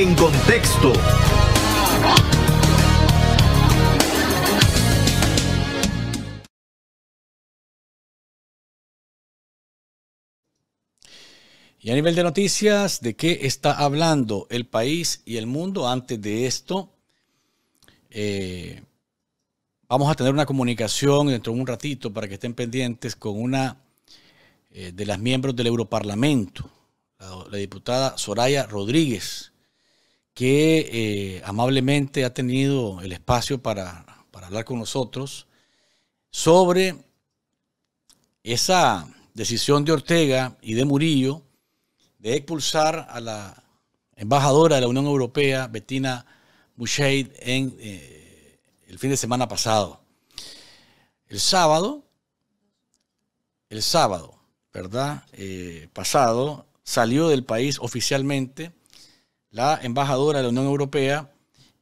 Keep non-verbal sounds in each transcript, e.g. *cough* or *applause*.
En contexto. Y a nivel de noticias, ¿de qué está hablando el país y el mundo? Antes de esto, eh, vamos a tener una comunicación dentro de un ratito para que estén pendientes con una eh, de las miembros del Europarlamento, la diputada Soraya Rodríguez que eh, amablemente ha tenido el espacio para, hablar con nosotros sobre esa decisión de Ortega y de Murillo de expulsar a la embajadora de la Unión Europea, Bettina Musheid, en, eh, el fin de semana pasado. El sábado, el sábado, ¿verdad? Eh, pasado, salió del país oficialmente la embajadora de la Unión Europea,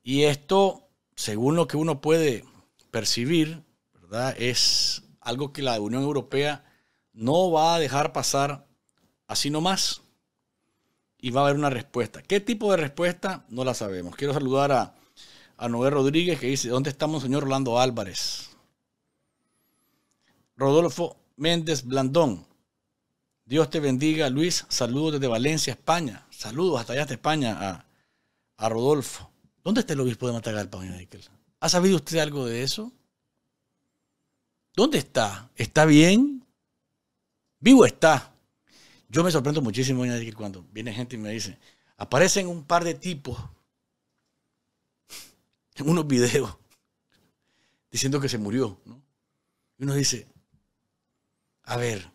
y esto, según lo que uno puede percibir, ¿verdad? es algo que la Unión Europea no va a dejar pasar así nomás. Y va a haber una respuesta. ¿Qué tipo de respuesta? No la sabemos. Quiero saludar a, a Noé Rodríguez que dice, ¿dónde estamos, señor Orlando Álvarez? Rodolfo Méndez Blandón. Dios te bendiga, Luis. Saludos desde Valencia, España. Saludos hasta allá, de España, a, Rodolfo. ¿Dónde está el obispo de Matagalpa, doña Michael? ¿Ha sabido usted algo de eso? ¿Dónde está? ¿Está bien? Vivo está. Yo me sorprendo muchísimo, doña cuando viene gente y me dice, aparecen un par de tipos *laughs* en unos videos *laughs* diciendo que se murió. ¿no? Y uno dice, a ver,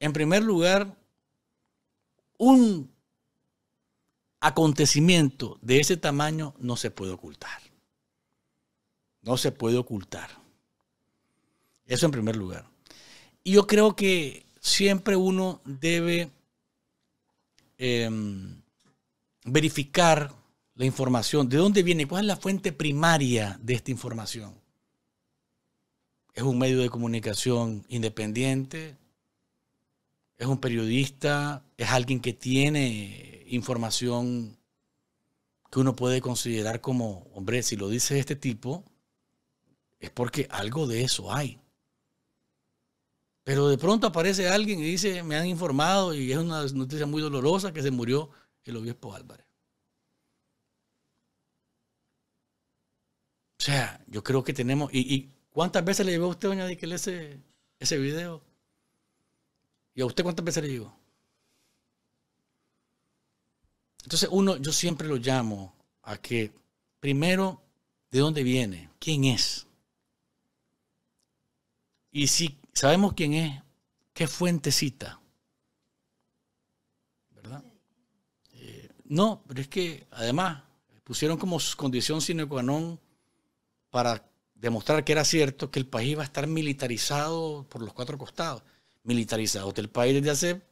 en primer lugar, un acontecimiento de ese tamaño no se puede ocultar. No se puede ocultar. Eso en primer lugar. Y yo creo que siempre uno debe em, verificar la información, de dónde viene, cuál es la fuente primaria de esta información. ¿Es un medio de comunicación independiente? es un periodista, es alguien que tiene información que uno puede considerar como, hombre, si lo dice este tipo, es porque algo de eso hay. Pero de pronto aparece alguien y dice, me han informado y es una noticia muy dolorosa que se murió el obispo Álvarez. O sea, yo creo que tenemos... ¿Y, cuántas veces le llevó a usted, doña Diquel, ese, ese video? ¿Y a usted cuántas veces le digo? Entonces uno, yo siempre lo llamo a que primero, ¿de dónde viene? ¿Quién es? Y si sabemos quién es, ¿qué fuente cita? ¿Verdad? Eh, no, pero es que además pusieron como condición sine qua non para demostrar que era cierto que el país iba a estar militarizado por los cuatro costados militarizados del país desde hace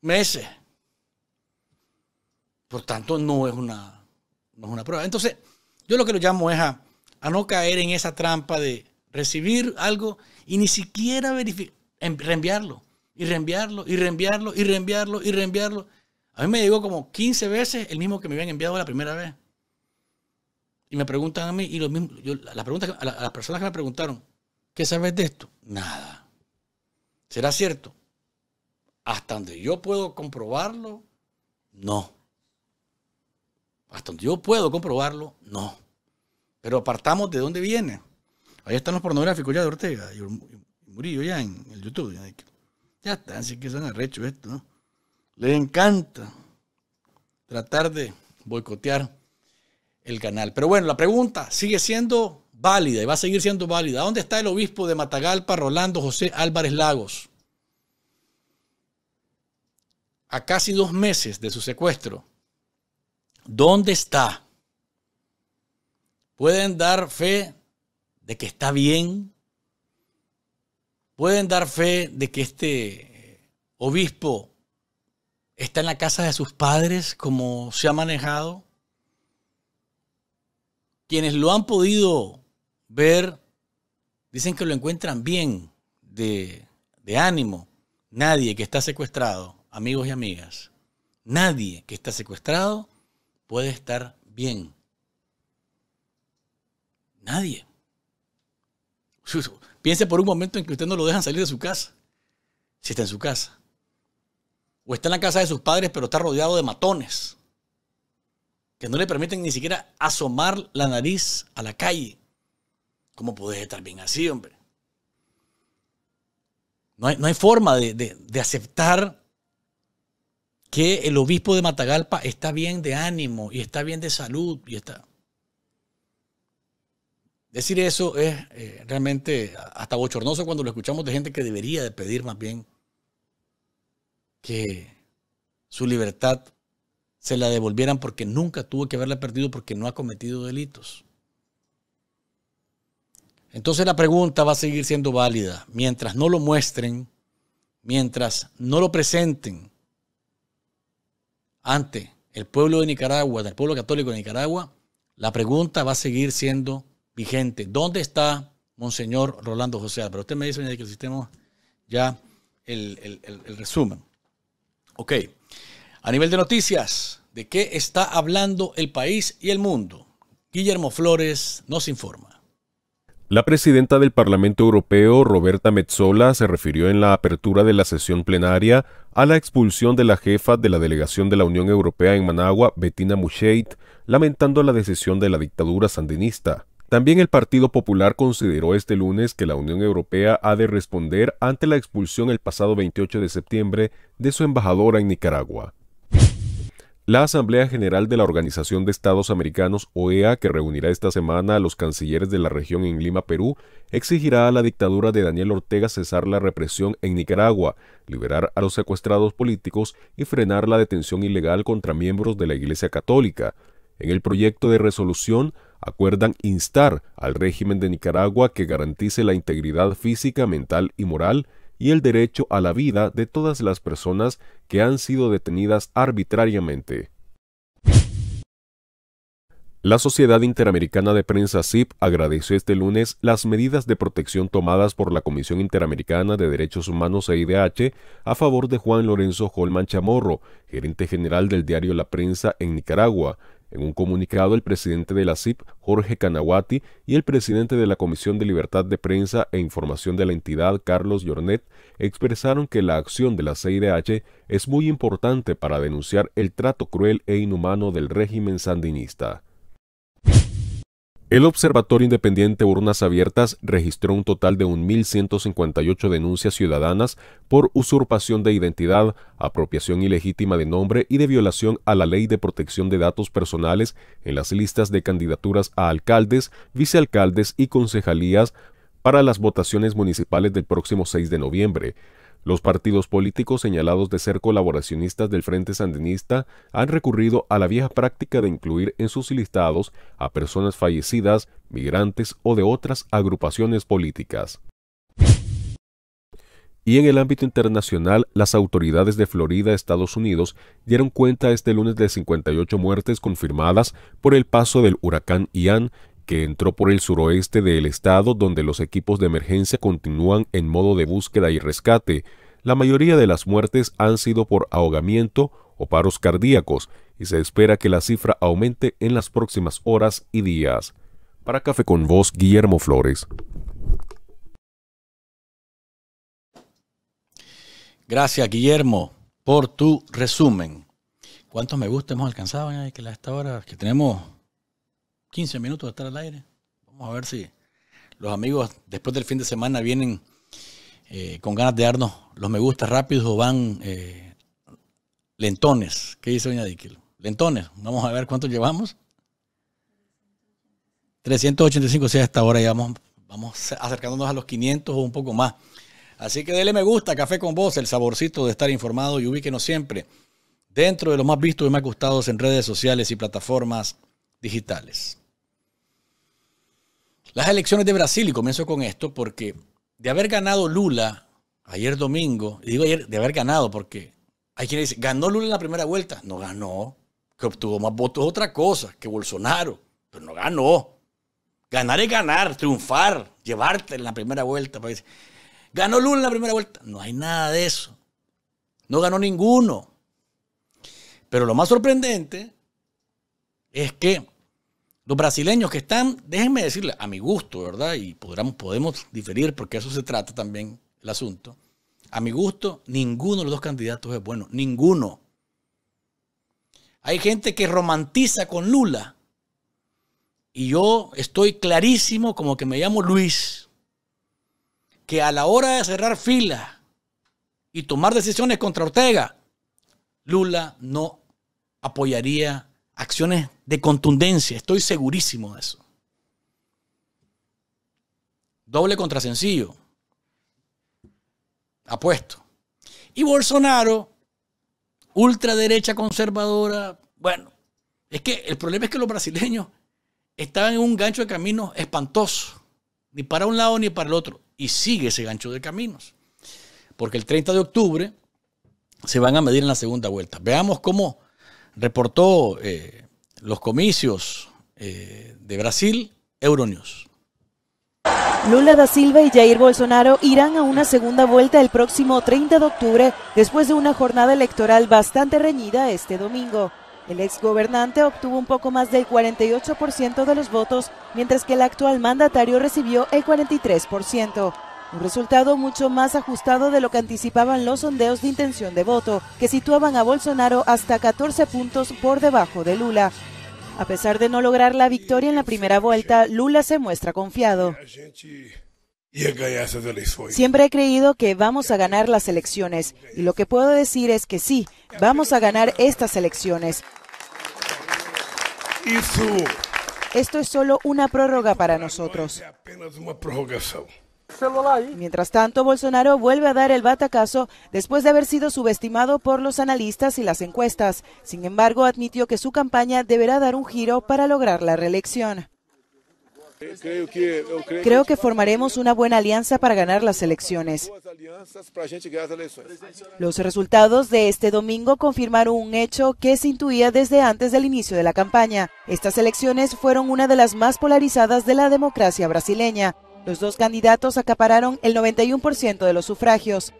meses. Por tanto, no es una, una prueba. Entonces, yo lo que lo llamo es a, no caer en esa trampa de recibir algo y ni siquiera reenviarlo, y reenviarlo, y reenviarlo, y reenviarlo, y reenviarlo. A mí me llegó como 15 veces el mismo que me habían enviado la primera vez. Y me preguntan a mí, y lo mismo, yo, la pregunta, a, a las personas que me preguntaron, ¿qué sabes de esto? Nada. ¿Será cierto? Hasta donde yo puedo comprobarlo, no. Hasta donde yo puedo comprobarlo, no. Pero apartamos de dónde viene. Ahí están los pornográficos ya de Ortega y Murillo ya en el YouTube. Ya, está, así que son arrechos esto, ¿no? Les encanta tratar de boicotear el canal. Pero bueno, la pregunta sigue siendo válida y va a seguir siendo válida. ¿Dónde está el obispo de Matagalpa, Rolando José Álvarez Lagos? A casi dos meses de su secuestro. ¿Dónde está? ¿Pueden dar fe de que está bien? ¿Pueden dar fe de que este eh, obispo está en la casa de sus padres como se ha manejado? Quienes lo han podido ver, dicen que lo encuentran bien de, de ánimo. Nadie que está secuestrado, amigos y amigas, nadie que está secuestrado puede estar bien. Nadie. *laughs* Piense por un momento en que usted no lo dejan salir de su casa. Si está en su casa. O está en la casa de sus padres, pero está rodeado de matones. Que no le permiten ni siquiera asomar la nariz a la calle. ¿Cómo podés estar bien así, hombre? No hay, forma de, aceptar que el obispo de Matagalpa está bien de ánimo y está bien de salud y está. Decir eso es eh, realmente hasta bochornoso cuando lo escuchamos de gente que debería de pedir más bien que su libertad se la devolvieran porque nunca tuvo que haberla perdido porque no ha cometido delitos. Entonces la pregunta va a seguir siendo válida. Mientras no lo muestren, mientras no lo presenten ante el pueblo de Nicaragua, del pueblo católico de Nicaragua, la pregunta va a seguir siendo vigente. ¿Dónde está Monseñor Rolando José Pero Usted me dice que necesitemos ya el resumen. Ok. A nivel de noticias, ¿de qué está hablando el país y el mundo? Guillermo Flores nos informa. La presidenta del Parlamento Europeo, Roberta Metzola, se refirió en la apertura de la sesión plenaria a la expulsión de la jefa de la delegación de la Unión Europea en Managua, Bettina Musheit, lamentando la decisión de la dictadura sandinista. También el Partido Popular consideró este lunes que la Unión Europea ha de responder ante la expulsión el pasado 28 de septiembre de su embajadora en Nicaragua. La Asamblea General de la Organización de Estados Americanos, OEA, que reunirá esta semana a los cancilleres de la región en Lima, Perú, exigirá a la dictadura de Daniel Ortega cesar la represión en Nicaragua, liberar a los secuestrados políticos y frenar la detención ilegal contra miembros de la Iglesia Católica. En el proyecto de resolución acuerdan instar al régimen de Nicaragua que garantice la integridad física, mental y moral y el derecho a la vida de todas las personas que han sido detenidas arbitrariamente. La Sociedad Interamericana de Prensa SIP agradeció este lunes las medidas de protección tomadas por la Comisión Interamericana de Derechos Humanos e IDH a favor de Juan Lorenzo Holman Chamorro, gerente general del diario La Prensa en Nicaragua, en un comunicado, el presidente de la CIP, Jorge Canawati, y el presidente de la Comisión de Libertad de Prensa e Información de la entidad, Carlos Jornet, expresaron que la acción de la CIDH es muy importante para denunciar el trato cruel e inhumano del régimen sandinista. El Observatorio Independiente Urnas Abiertas registró un total de 1.158 denuncias ciudadanas por usurpación de identidad, apropiación ilegítima de nombre y de violación a la Ley de Protección de Datos Personales en las listas de candidaturas a alcaldes, vicealcaldes y concejalías para las votaciones municipales del próximo 6 de noviembre. Los partidos políticos señalados de ser colaboracionistas del Frente Sandinista han recurrido a la vieja práctica de incluir en sus listados a personas fallecidas, migrantes o de otras agrupaciones políticas. Y en el ámbito internacional, las autoridades de Florida, Estados Unidos, dieron cuenta este lunes de 58 muertes confirmadas por el paso del huracán Ian que entró por el suroeste del estado donde los equipos de emergencia continúan en modo de búsqueda y rescate. La mayoría de las muertes han sido por ahogamiento o paros cardíacos y se espera que la cifra aumente en las próximas horas y días. Para Café con vos Guillermo Flores. Gracias, Guillermo, por tu resumen. ¿Cuántos me gusta hemos alcanzado en esta hasta que tenemos 15 minutos de estar al aire. Vamos a ver si los amigos después del fin de semana vienen eh, con ganas de darnos los me gusta rápidos o van eh, lentones. ¿Qué dice Doña Diquil? Lentones. Vamos a ver cuántos llevamos. 385, o sea, hasta ahora ya vamos, acercándonos a los 500 o un poco más. Así que dele me gusta, Café con Vos, el saborcito de estar informado y ubíquenos siempre dentro de los más vistos y más gustados en redes sociales y plataformas digitales. Las elecciones de Brasil, y comienzo con esto, porque de haber ganado Lula ayer domingo, digo ayer, de haber ganado, porque hay quienes dicen, ¿ganó Lula en la primera vuelta? No ganó, que obtuvo más votos otra cosa, que Bolsonaro, pero no ganó. Ganar es ganar, triunfar, llevarte en la primera vuelta. Pues. ¿Ganó Lula en la primera vuelta? No hay nada de eso. No ganó ninguno. Pero lo más sorprendente es que los brasileños que están, déjenme decirle, a mi gusto, ¿verdad? Y podemos diferir porque eso se trata también el asunto. A mi gusto, ninguno de los dos candidatos es bueno, ninguno. Hay gente que romantiza con Lula. Y yo estoy clarísimo, como que me llamo Luis, que a la hora de cerrar fila y tomar decisiones contra Ortega, Lula no apoyaría acciones de contundencia. Estoy segurísimo de eso. Doble contra sencillo. Apuesto. Y Bolsonaro, ultraderecha conservadora. Bueno, es que el problema es que los brasileños están en un gancho de caminos espantoso. Ni para un lado ni para el otro. Y sigue ese gancho de caminos. Porque el 30 de octubre se van a medir en la segunda vuelta. Veamos cómo reportó eh, los comicios eh, de Brasil, Euronews. Lula da Silva y Jair Bolsonaro irán a una segunda vuelta el próximo 30 de octubre después de una jornada electoral bastante reñida este domingo. El exgobernante obtuvo un poco más del 48% de los votos, mientras que el actual mandatario recibió el 43%. Un resultado mucho más ajustado de lo que anticipaban los sondeos de intención de voto, que situaban a Bolsonaro hasta 14 puntos por debajo de Lula. A pesar de no lograr la victoria en la primera vuelta, Lula se muestra confiado. Siempre he creído que vamos a ganar las elecciones y lo que puedo decir es que sí, vamos a ganar estas elecciones. Esto es solo una prórroga para nosotros. Mientras tanto, Bolsonaro vuelve a dar el batacazo después de haber sido subestimado por los analistas y las encuestas. Sin embargo, admitió que su campaña deberá dar un giro para lograr la reelección. Creo que formaremos una buena alianza para ganar las elecciones. Los resultados de este domingo confirmaron un hecho que se intuía desde antes del inicio de la campaña. Estas elecciones fueron una de las más polarizadas de la democracia brasileña. Los dos candidatos acapararon el 91% de los sufragios.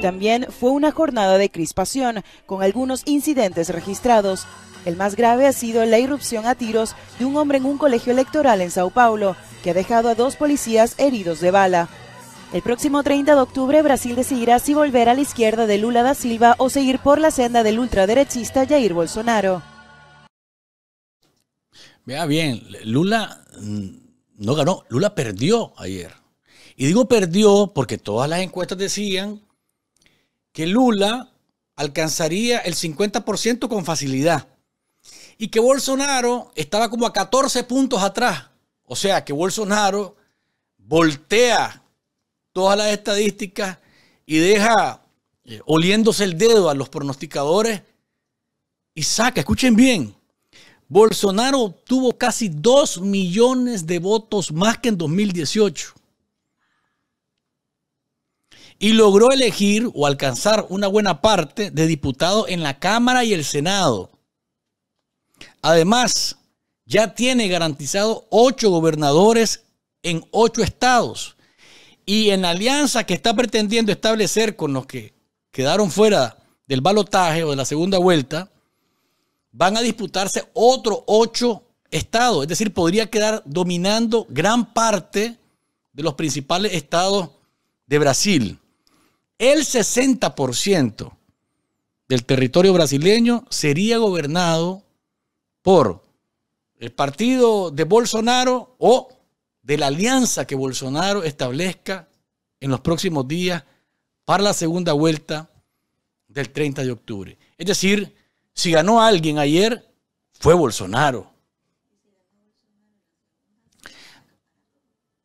También fue una jornada de crispación, con algunos incidentes registrados. El más grave ha sido la irrupción a tiros de un hombre en un colegio electoral en Sao Paulo, que ha dejado a dos policías heridos de bala. El próximo 30 de octubre, Brasil decidirá si volver a la izquierda de Lula da Silva o seguir por la senda del ultraderechista Jair Bolsonaro. Vea bien, Lula mm, no ganó, Lula perdió ayer. Y digo perdió porque todas las encuestas decían que Lula alcanzaría el 50% con facilidad y que Bolsonaro estaba como a 14 puntos atrás. O sea, que Bolsonaro voltea todas las estadísticas y deja eh, oliéndose el dedo a los pronosticadores y saca, escuchen bien, Bolsonaro obtuvo casi 2 millones de votos más que en 2018 y logró elegir o alcanzar una buena parte de diputados en la Cámara y el Senado. Además, ya tiene garantizado ocho gobernadores en ocho estados. Y en alianza que está pretendiendo establecer con los que quedaron fuera del balotaje o de la segunda vuelta, van a disputarse otros ocho estados, es decir, podría quedar dominando gran parte de los principales estados de Brasil. El 60% del territorio brasileño sería gobernado por el partido de Bolsonaro o de la alianza que Bolsonaro establezca en los próximos días para la segunda vuelta del 30 de octubre. Es decir, si ganó alguien ayer, fue Bolsonaro.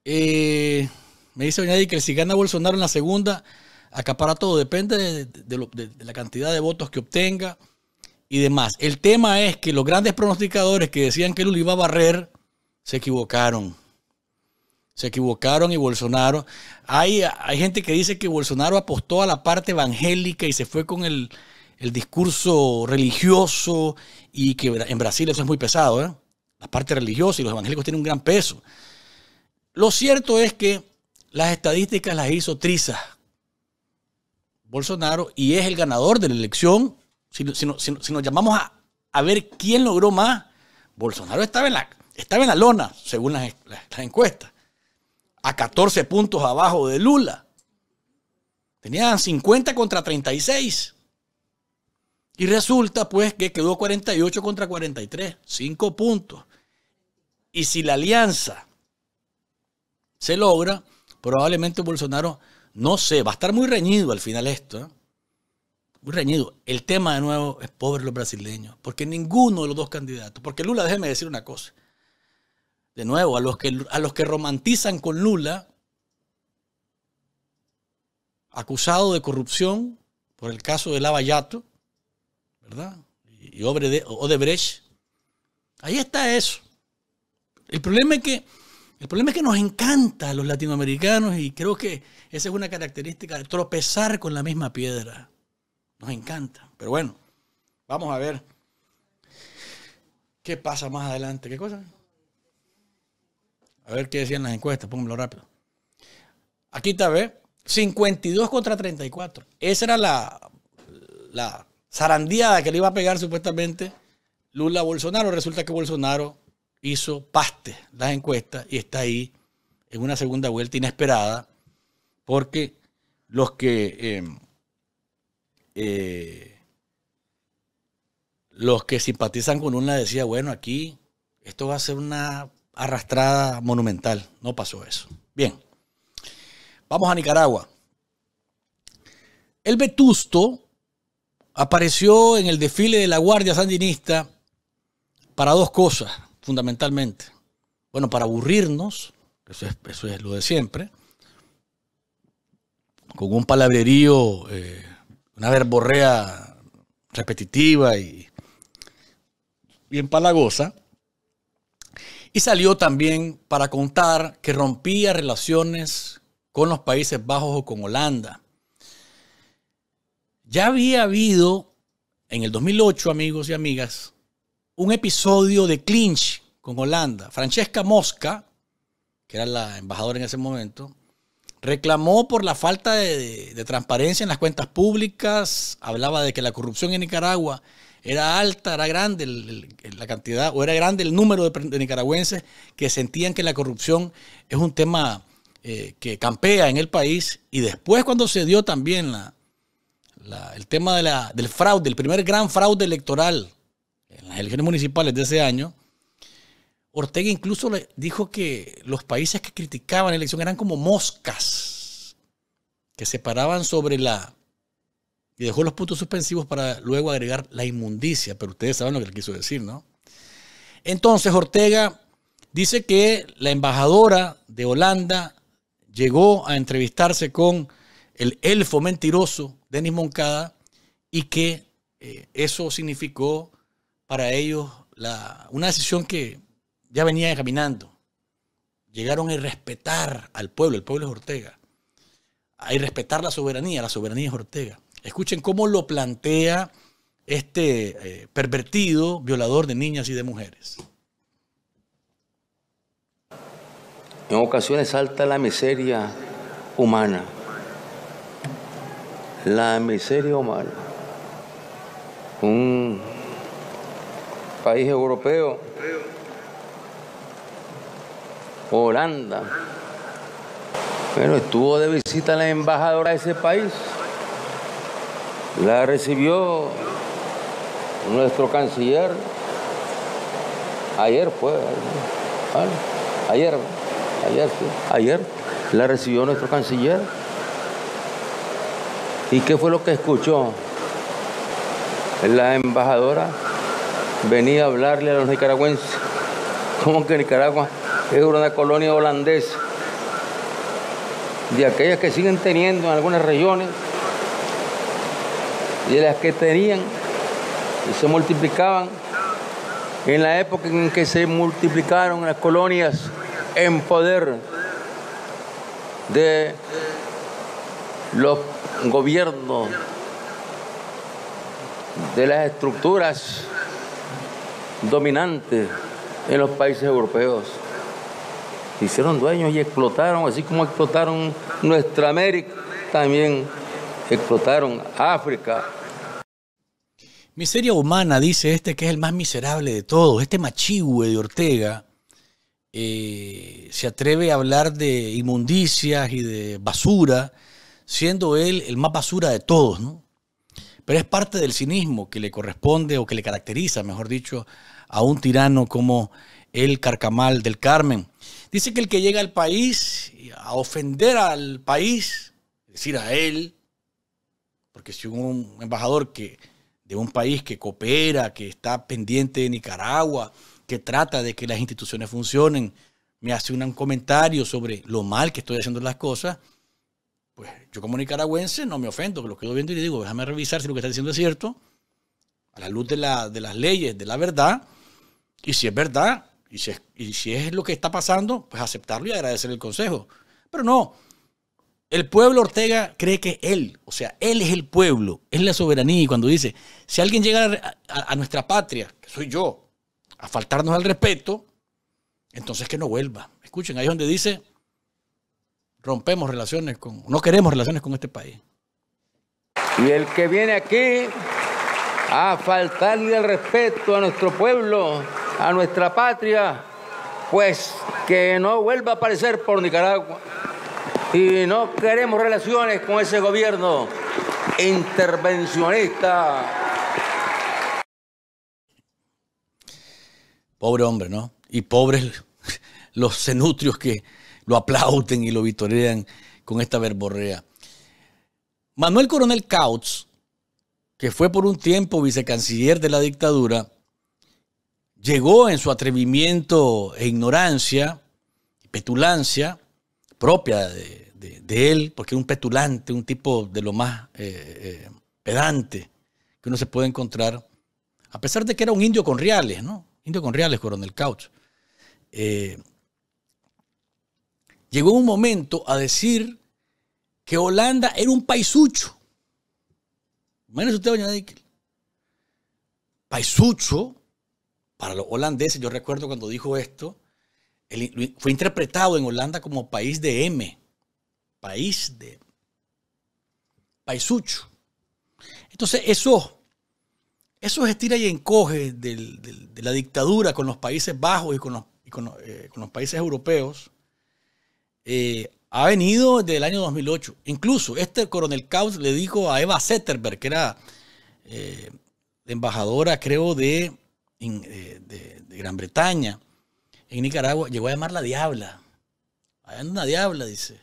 Eh, me dice Doña que si gana Bolsonaro en la segunda, acapara todo. Depende de, la cantidad de votos que obtenga y demás. El tema es que los grandes pronosticadores que decían que Lula iba a barrer, se equivocaron. Se equivocaron y Bolsonaro. hay gente que dice que Bolsonaro apostó a la parte evangélica y se fue con el, el discurso religioso y que en Brasil eso es muy pesado, ¿eh? la parte religiosa y los evangélicos tienen un gran peso. Lo cierto es que las estadísticas las hizo Trizas Bolsonaro y es el ganador de la elección. Si, nos llamamos a, ver quién logró más, Bolsonaro estaba en la, estaba en la lona, según las, las encuestas, a 14 puntos abajo de Lula. Tenían 50 contra 36. Y resulta pues que quedó 48 contra 43, 5 puntos. Y si la alianza se logra, probablemente Bolsonaro, no sé, va a estar muy reñido al final esto. ¿eh? Muy reñido. El tema de nuevo es pobre los brasileños, porque ninguno de los dos candidatos, porque Lula, déjeme decir una cosa. De nuevo, a los que, a los que romantizan con Lula, acusado de corrupción por el caso de Lava Yato, ¿verdad? Y Odebrecht. Ahí está eso. El problema es que, el problema es que nos encanta a los latinoamericanos y creo que esa es una característica, tropezar con la misma piedra. Nos encanta. Pero bueno, vamos a ver qué pasa más adelante. ¿Qué cosa? A ver qué decían las encuestas, pónganlo rápido. Aquí está, ve, 52 contra 34. Esa era la, la zarandeada que le iba a pegar supuestamente Lula Bolsonaro. Resulta que Bolsonaro hizo paste las encuestas y está ahí en una segunda vuelta inesperada porque los que em, eh, los que simpatizan con una decía bueno aquí esto va a ser una arrastrada monumental no pasó eso bien vamos a Nicaragua el vetusto apareció en el desfile de la Guardia Sandinista para dos cosas, fundamentalmente. Bueno, para aburrirnos, eso es, lo de siempre, con un palabrerío, eh, una verborrea repetitiva y, y palagosa, Y salió también para contar que rompía relaciones con los Países Bajos o con Holanda ya había habido en el 2008, amigos y amigas, un episodio de clinch con Holanda. Francesca Mosca, que era la embajadora en ese momento, reclamó por la falta de, transparencia en las cuentas públicas, hablaba de que la corrupción en Nicaragua era alta, era grande la cantidad, o era grande el número de, nicaragüenses que sentían que la corrupción es un tema eh, que campea en el país. Y después cuando se dio también la, el tema la, del fraude, el primer gran fraude electoral en las elecciones municipales de ese año, Ortega incluso le dijo que los países que criticaban la elección eran como moscas que se paraban sobre la... Y dejó los puntos suspensivos para luego agregar la inmundicia, pero ustedes saben lo que le quiso decir, ¿no? Entonces Ortega dice que la embajadora de Holanda llegó a entrevistarse con el elfo mentiroso Denis Moncada, y que eh, eso significó para ellos la, una decisión que ya venía caminando. Llegaron a respetar al pueblo, el pueblo es Ortega, a respetar la soberanía, la soberanía es Ortega. Escuchen cómo lo plantea este eh, pervertido violador de niñas y de mujeres. En ocasiones salta la miseria humana la miseria humana. Un país europeo, Holanda, ...pero estuvo de visita la embajadora de ese país. La recibió nuestro canciller ayer fue, ayer, ayer, ayer, ayer la recibió nuestro canciller. ¿Y qué fue lo que escuchó? La embajadora venía a hablarle a los nicaragüenses. Como que Nicaragua es una colonia holandesa? De aquellas que siguen teniendo en algunas regiones y de las que tenían y se multiplicaban en la época en que se multiplicaron las colonias en poder de los gobiernos de las estructuras dominantes en los países europeos. hicieron dueños y explotaron, así como explotaron nuestra América, también explotaron África. Miseria humana, dice este que es el más miserable de todos, este machihue de Ortega. Eh, se atreve a hablar de inmundicias y de basura siendo él el más basura de todos, ¿no? Pero es parte del cinismo que le corresponde o que le caracteriza, mejor dicho, a un tirano como el Carcamal del Carmen. Dice que el que llega al país a ofender al país, es decir, a él, porque si un embajador que, de un país que coopera, que está pendiente de Nicaragua, que trata de que las instituciones funcionen, me hace un comentario sobre lo mal que estoy haciendo las cosas, pues yo como nicaragüense no me ofendo, que lo quedo viendo y le digo, déjame revisar si lo que está diciendo es cierto, a la luz de, las leyes, de la verdad, y si es verdad, y si es, y si es lo que está pasando, pues aceptarlo y agradecer el consejo. Pero no, el pueblo Ortega cree que él, o sea, él es el pueblo, es la soberanía. Y cuando dice, si alguien llega a, a nuestra patria, que soy yo, a faltarnos al respeto, entonces que no vuelva. Escuchen, ahí es donde dice, rompemos relaciones con, no queremos relaciones con este país. Y el que viene aquí a faltarle el respeto a nuestro pueblo, a nuestra patria, pues que no vuelva a aparecer por Nicaragua. Y no queremos relaciones con ese gobierno intervencionista. Pobre hombre, ¿no? Y pobres *laughs* los cenutrios que lo aplauden y lo vitorean con esta verborrea. Manuel Coronel Cautz, que fue por un tiempo vicecanciller de la dictadura, llegó en su atrevimiento e ignorancia, petulancia, propia de, él, porque era un petulante, un tipo de lo más eh, eh, pedante que uno se puede encontrar, a pesar de que era un indio con reales, ¿no? Indio con reales, Coronel Couch llegó un momento a decir que Holanda era un paisucho. menos usted, doña Paisucho, para los holandeses, yo recuerdo cuando dijo esto, fue interpretado en Holanda como país de M, país de paisucho. Entonces, eso, es estira y encoge de la dictadura con los Países Bajos y con los eh, países europeos, eh, ha venido desde el año 2008. Incluso este coronel Kautz le dijo a Eva Zetterberg, que era eh, embajadora, creo, de, Gran Bretaña, en Nicaragua, llegó a llamarla diabla. hay una diabla, dice.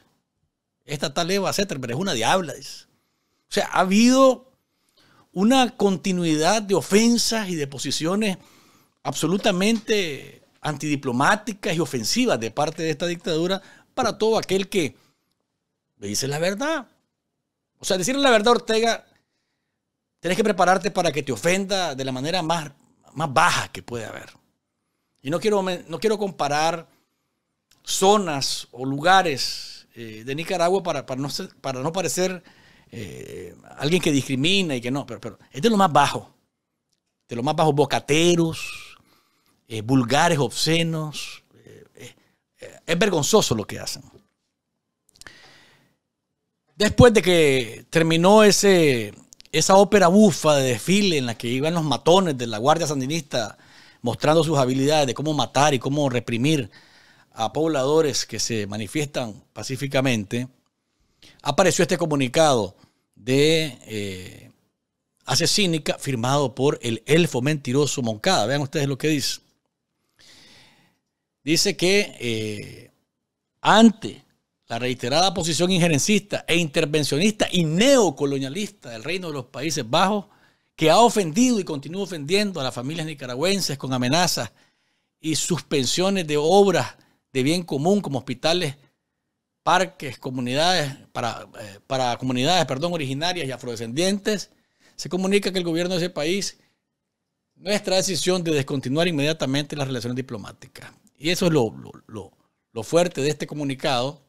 Esta tal Eva Zetterberg es una diabla, dice. O sea, ha habido una continuidad de ofensas y de posiciones absolutamente antidiplomáticas y ofensivas de parte de esta dictadura para todo aquel que le dice la verdad. O sea, decirle la verdad Ortega, tenés que prepararte para que te ofenda de la manera más, más baja que puede haber. Y no quiero, no quiero comparar zonas o lugares eh, de Nicaragua para, para, no, para no parecer eh, alguien que discrimina y que no, pero, es de lo más bajo. De lo más bajo, bocateros, eh, vulgares, obscenos, es vergonzoso lo que hacen. Después de que terminó ese, esa ópera bufa de desfile en la que iban los matones de la Guardia Sandinista mostrando sus habilidades de cómo matar y cómo reprimir a pobladores que se manifiestan pacíficamente, apareció este comunicado de eh, Asesínica firmado por el elfo mentiroso Moncada. Vean ustedes lo que dice dice que eh, ante la reiterada posición injerencista e intervencionista y neocolonialista del Reino de los Países Bajos, que ha ofendido y continúa ofendiendo a las familias nicaragüenses con amenazas y suspensiones de obras de bien común como hospitales, parques, comunidades, para, eh, para comunidades perdón, originarias y afrodescendientes, se comunica que el gobierno de ese país nuestra decisión de descontinuar inmediatamente las relaciones diplomáticas. Y eso es lo, lo, fuerte de este comunicado.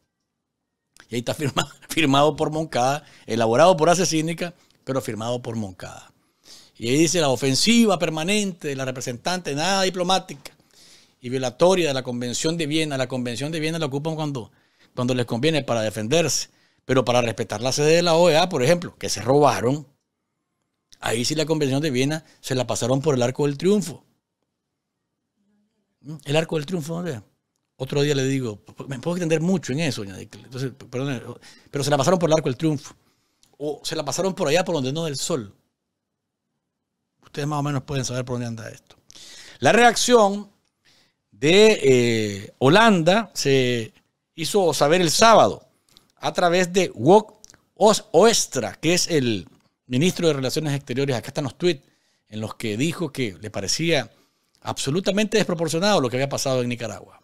Y ahí está *laughs* firmado por Moncada, elaborado por Asesínica, pero firmado por Moncada. Y ahí dice la ofensiva permanente de la representante, nada diplomática y violatoria de la Convención de Viena. La Convención de Viena la ocupan cuando, cuando les conviene para defenderse. Pero para respetar la sede de la OEA, por ejemplo, que se robaron, ahí sí la Convención de Viena se la pasaron por el arco del triunfo. El arco del triunfo, Otro día le digo, me puedo entender mucho en eso, Entonces, pero se la pasaron por el arco del triunfo. O se la pasaron por allá por donde no del sol. Ustedes más o menos pueden saber por dónde anda esto. La reacción de eh, Holanda se hizo saber el sábado a través de Wok Oestra, que es el ministro de Relaciones Exteriores. Acá están los tweets en los que dijo que le parecía absolutamente desproporcionado lo que había pasado en Nicaragua.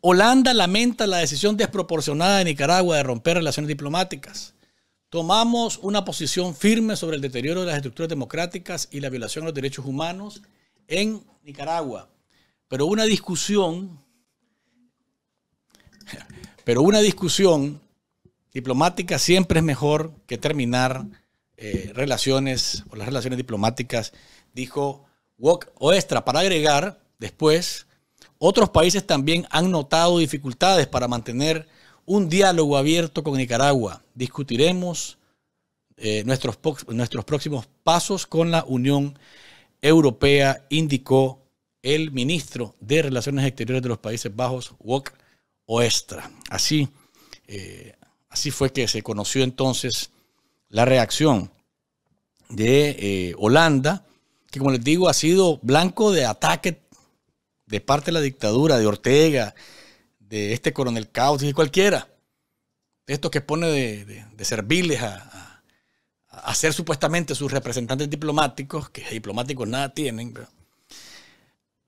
Holanda lamenta la decisión desproporcionada de Nicaragua de romper relaciones diplomáticas. Tomamos una posición firme sobre el deterioro de las estructuras democráticas y la violación de los derechos humanos en Nicaragua. Pero una discusión, *laughs* pero una discusión diplomática siempre es mejor que terminar eh, relaciones o las relaciones diplomáticas, dijo Wok Oestra para agregar después, otros países también han notado dificultades para mantener un diálogo abierto con Nicaragua. Discutiremos eh, nuestros, nuestros próximos pasos con la Unión Europea, indicó el ministro de Relaciones Exteriores de los Países Bajos, Wok Oestra. Así, eh, así fue que se conoció entonces la reacción de eh, Holanda que como les digo, ha sido blanco de ataque de parte de la dictadura, de Ortega, de este coronel Caos, y cualquiera, Esto estos que pone de, serviles a, ser supuestamente sus representantes diplomáticos, que diplomáticos nada tienen,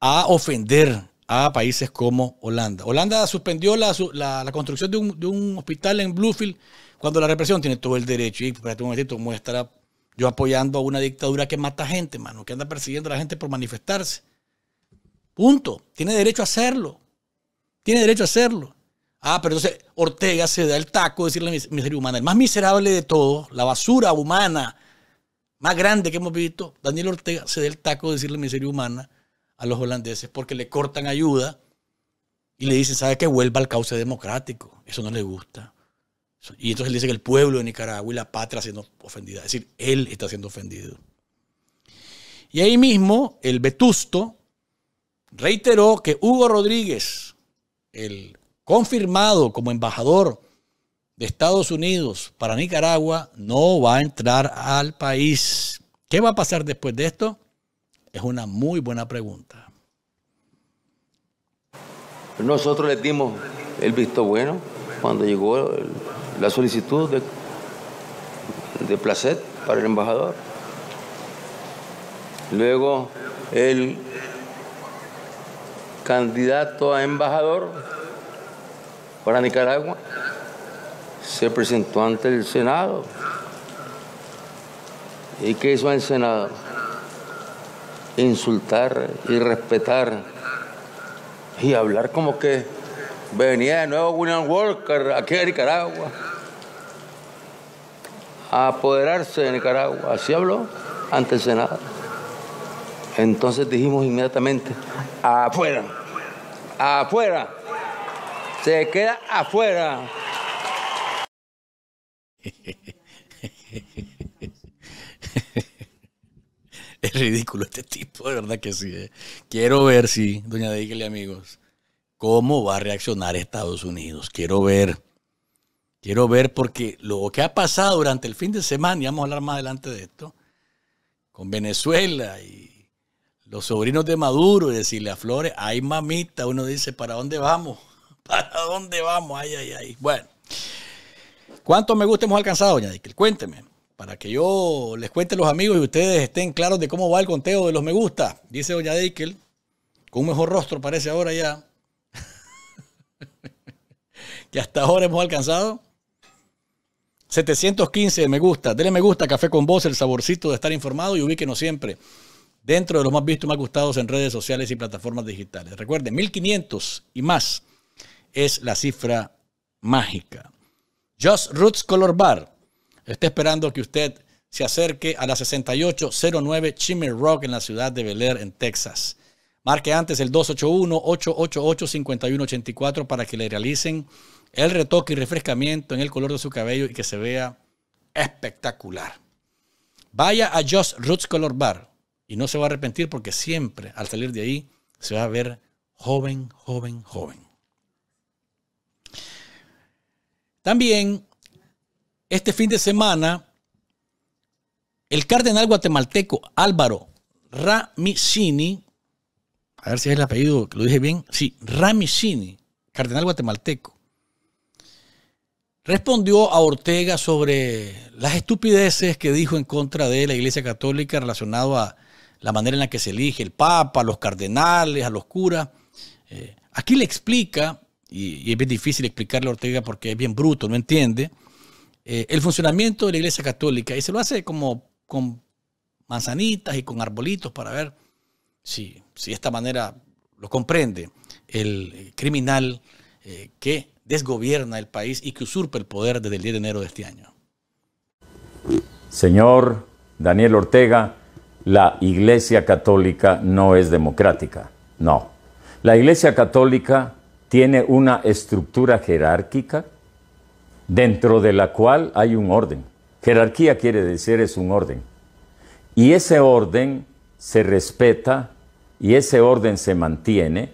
a ofender a países como Holanda. Holanda suspendió la, construcción de un, hospital en Bluefield cuando la represión tiene todo el derecho. Y espérate un momentito, muestra yo apoyando a una dictadura que mata gente, mano, que anda persiguiendo a la gente por manifestarse. Punto. Tiene derecho a hacerlo. Tiene derecho a hacerlo. Ah, pero entonces Ortega se da el taco de decirle miseria humana. El más miserable de todos, la basura humana más grande que hemos visto, Daniel Ortega se da el taco de decirle miseria humana a los holandeses porque le cortan ayuda y le dicen, ¿sabe que vuelva al cauce democrático? Eso no le gusta. Y entonces él dice que el pueblo de Nicaragua y la patria siendo ofendida. Es decir, él está siendo ofendido. Y ahí mismo el vetusto reiteró que Hugo Rodríguez, el confirmado como embajador de Estados Unidos para Nicaragua, no va a entrar al país. ¿Qué va a pasar después de esto? Es una muy buena pregunta. Nosotros le dimos el visto bueno cuando llegó el la solicitud de, Placet para el embajador. Luego el candidato a embajador para Nicaragua se presentó ante el Senado. ¿Y qué hizo el Senado? Insultar y respetar y hablar como que Venía de nuevo William Walker aquí a Nicaragua a apoderarse de Nicaragua. Así habló ante el Senado. Entonces dijimos inmediatamente, afuera, afuera, se queda afuera. *laughs* Es ridículo este tipo, de verdad que sí. Eh. Quiero ver si, doña Dígale, amigos, cómo va a reaccionar Estados Unidos. Quiero ver, quiero ver porque lo que ha pasado durante el fin de semana, y vamos a hablar más adelante de esto, con Venezuela y los sobrinos de Maduro y decirle a Flores, ay mamita, uno dice, ¿para dónde vamos? *laughs* ¿Para dónde vamos? Ay, ay, ay. Bueno, ¿cuántos me gusta hemos alcanzado, doña Dickel? Cuénteme para que yo les cuente a los amigos y ustedes estén claros de cómo va el conteo de los me gusta. Dice Doña Deikel, con un mejor rostro parece ahora ya que hasta ahora hemos alcanzado. 715 me gusta. Dele me gusta Café con vos, el saborcito de estar informado y ubíquenos siempre dentro de los más vistos y más gustados en redes sociales y plataformas digitales. Recuerde, 1500 y más es la cifra mágica. Just Roots Color Bar está esperando que usted se acerque a la 6809 Chimney Rock en la ciudad de Bel Air, en Texas. Marque antes el 281-888-5184 para que le realicen el retoque y refrescamiento en el color de su cabello y que se vea espectacular. Vaya a Just Roots Color Bar y no se va a arrepentir porque siempre al salir de ahí se va a ver joven, joven, joven. También este fin de semana el cardenal guatemalteco Álvaro Ramicini, a ver si es el apellido que lo dije bien, sí, Ramicini, cardenal guatemalteco, respondió a Ortega sobre las estupideces que dijo en contra de la Iglesia Católica relacionado a la manera en la que se elige el Papa, a los cardenales, a los curas. Eh, aquí le explica, y, es bien difícil explicarle a Ortega porque es bien bruto, no entiende, eh, el funcionamiento de la Iglesia Católica. Y se lo hace como con manzanitas y con arbolitos para ver si, si de esta manera lo comprende el eh, criminal que desgobierna el país y que usurpa el poder desde el 10 de enero de este año. Señor Daniel Ortega, la Iglesia Católica no es democrática. No. La Iglesia Católica tiene una estructura jerárquica dentro de la cual hay un orden. Jerarquía quiere decir es un orden. Y ese orden se respeta y ese orden se mantiene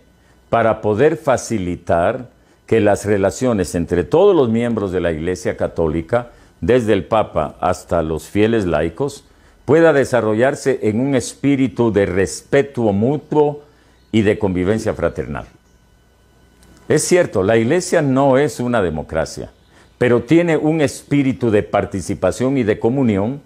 para poder facilitar que las relaciones entre todos los miembros de la Iglesia Católica, desde el Papa hasta los fieles laicos, pueda desarrollarse en un espíritu de respeto mutuo y de convivencia fraternal. Es cierto, la Iglesia no es una democracia, pero tiene un espíritu de participación y de comunión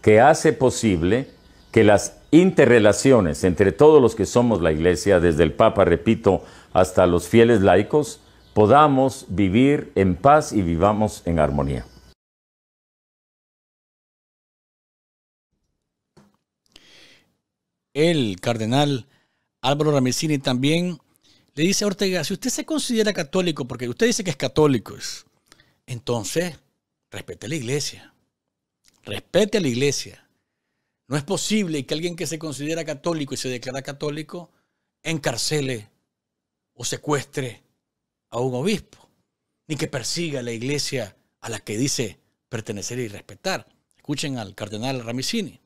que hace posible que las interrelaciones entre todos los que somos la Iglesia, desde el Papa, repito, hasta los fieles laicos, podamos vivir en paz y vivamos en armonía. El cardenal Álvaro Ramesini también le dice a Ortega, si usted se considera católico, porque usted dice que es católico, entonces respete a la iglesia, respete a la iglesia. No es posible que alguien que se considera católico y se declara católico encarcele o secuestre a un obispo, ni que persiga la iglesia a la que dice pertenecer y respetar. Escuchen al cardenal Ramicini.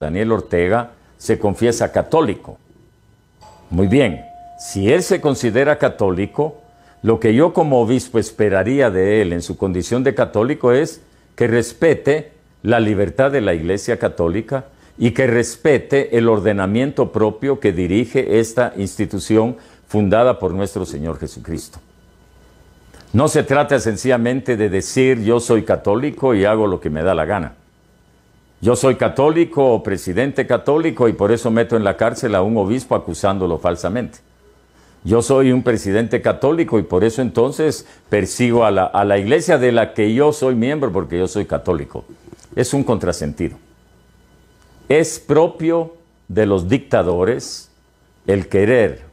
Daniel Ortega se confiesa católico. Muy bien, si él se considera católico, lo que yo como obispo esperaría de él en su condición de católico es que respete la libertad de la Iglesia Católica y que respete el ordenamiento propio que dirige esta institución fundada por nuestro Señor Jesucristo. No se trata sencillamente de decir yo soy católico y hago lo que me da la gana. Yo soy católico o presidente católico y por eso meto en la cárcel a un obispo acusándolo falsamente. Yo soy un presidente católico y por eso entonces persigo a la, iglesia de la que yo soy miembro porque yo soy católico. Es un contrasentido. Es propio de los dictadores el querer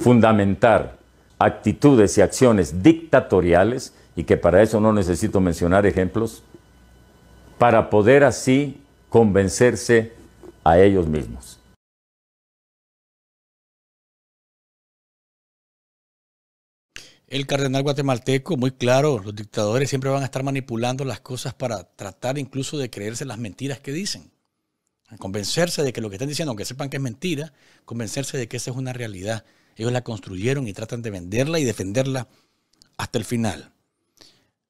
fundamentar actitudes y acciones dictatoriales, y que para eso no necesito mencionar ejemplos, para poder así convencerse a ellos mismos. El cardenal guatemalteco, muy claro, los dictadores siempre van a estar manipulando las cosas para tratar incluso de creerse las mentiras que dicen. Convencerse de que lo que están diciendo, aunque sepan que es mentira, convencerse de que esa es una realidad. Ellos la construyeron y tratan de venderla y defenderla hasta el final.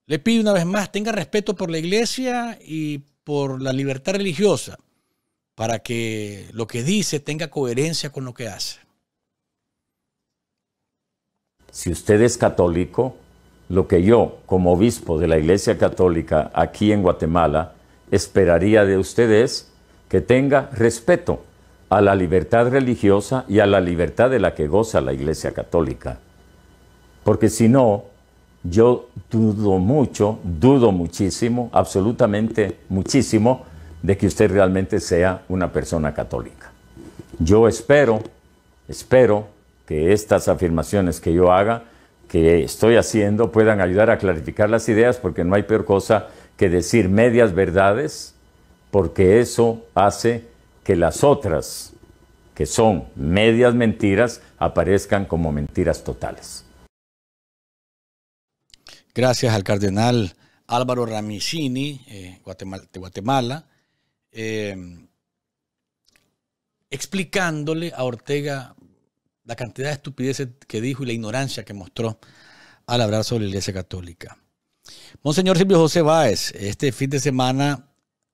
Le pido una vez más, tenga respeto por la iglesia y por la libertad religiosa, para que lo que dice tenga coherencia con lo que hace. Si usted es católico, lo que yo, como obispo de la Iglesia Católica aquí en Guatemala, esperaría de usted es que tenga respeto a la libertad religiosa y a la libertad de la que goza la Iglesia Católica. Porque si no, yo dudo mucho, dudo muchísimo, absolutamente muchísimo, de que usted realmente sea una persona católica. Yo espero, espero que estas afirmaciones que yo haga, que estoy haciendo, puedan ayudar a clarificar las ideas, porque no hay peor cosa que decir medias verdades, porque eso hace que las otras, que son medias mentiras, aparezcan como mentiras totales. Gracias al cardenal Álvaro Ramicini, eh, de Guatemala, eh, explicándole a Ortega la cantidad de estupideces que dijo y la ignorancia que mostró al hablar sobre la Iglesia Católica. Monseñor Silvio José Báez, este fin de semana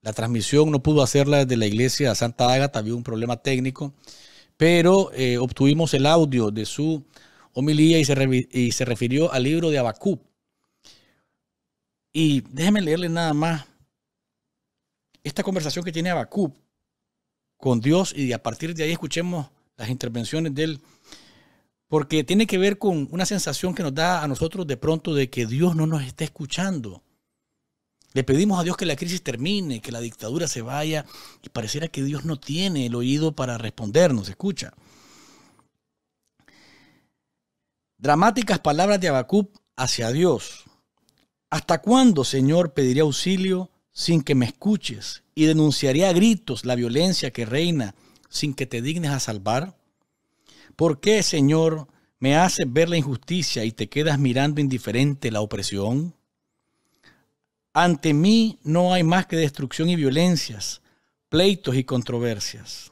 la transmisión no pudo hacerla desde la iglesia Santa Ágata, había un problema técnico, pero eh, obtuvimos el audio de su homilía y se, refirió al libro de Abacú. Y déjeme leerle nada más esta conversación que tiene Abacú con Dios y a partir de ahí escuchemos las intervenciones de él, porque tiene que ver con una sensación que nos da a nosotros de pronto de que Dios no nos está escuchando le pedimos a Dios que la crisis termine, que la dictadura se vaya y pareciera que Dios no tiene el oído para respondernos, escucha. Dramáticas palabras de Habacuc hacia Dios. ¿Hasta cuándo, Señor, pediré auxilio sin que me escuches y denunciaría a gritos la violencia que reina sin que te dignes a salvar? ¿Por qué, Señor, me haces ver la injusticia y te quedas mirando indiferente la opresión? Ante mí no hay más que destrucción y violencias, pleitos y controversias.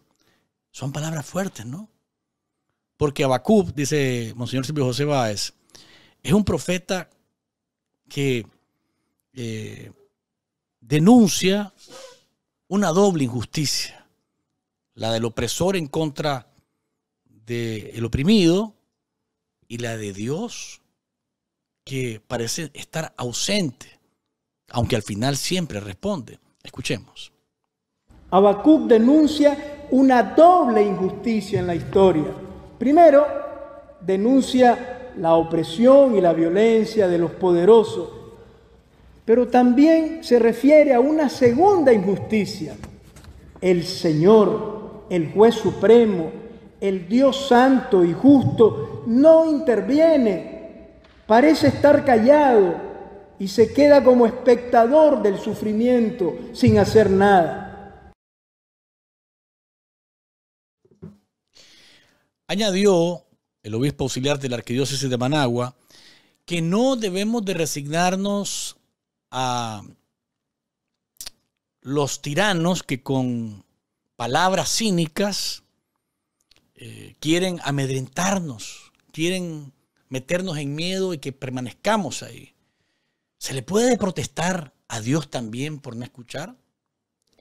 Son palabras fuertes, ¿no? Porque Abacub, dice Monseñor Silvio José Báez, es un profeta que eh, denuncia una doble injusticia, la del opresor en contra del oprimido y la de Dios que parece estar ausente aunque al final siempre responde. Escuchemos. Habacuc denuncia una doble injusticia en la historia. Primero, denuncia la opresión y la violencia de los poderosos, pero también se refiere a una segunda injusticia. El Señor, el juez supremo, el Dios santo y justo, no interviene, parece estar callado, y se queda como espectador del sufrimiento sin hacer nada. Añadió el obispo auxiliar de la arquidiócesis de Managua que no debemos de resignarnos a los tiranos que con palabras cínicas eh, quieren amedrentarnos, quieren meternos en miedo y que permanezcamos ahí. ¿Se le puede protestar a Dios también por no escuchar?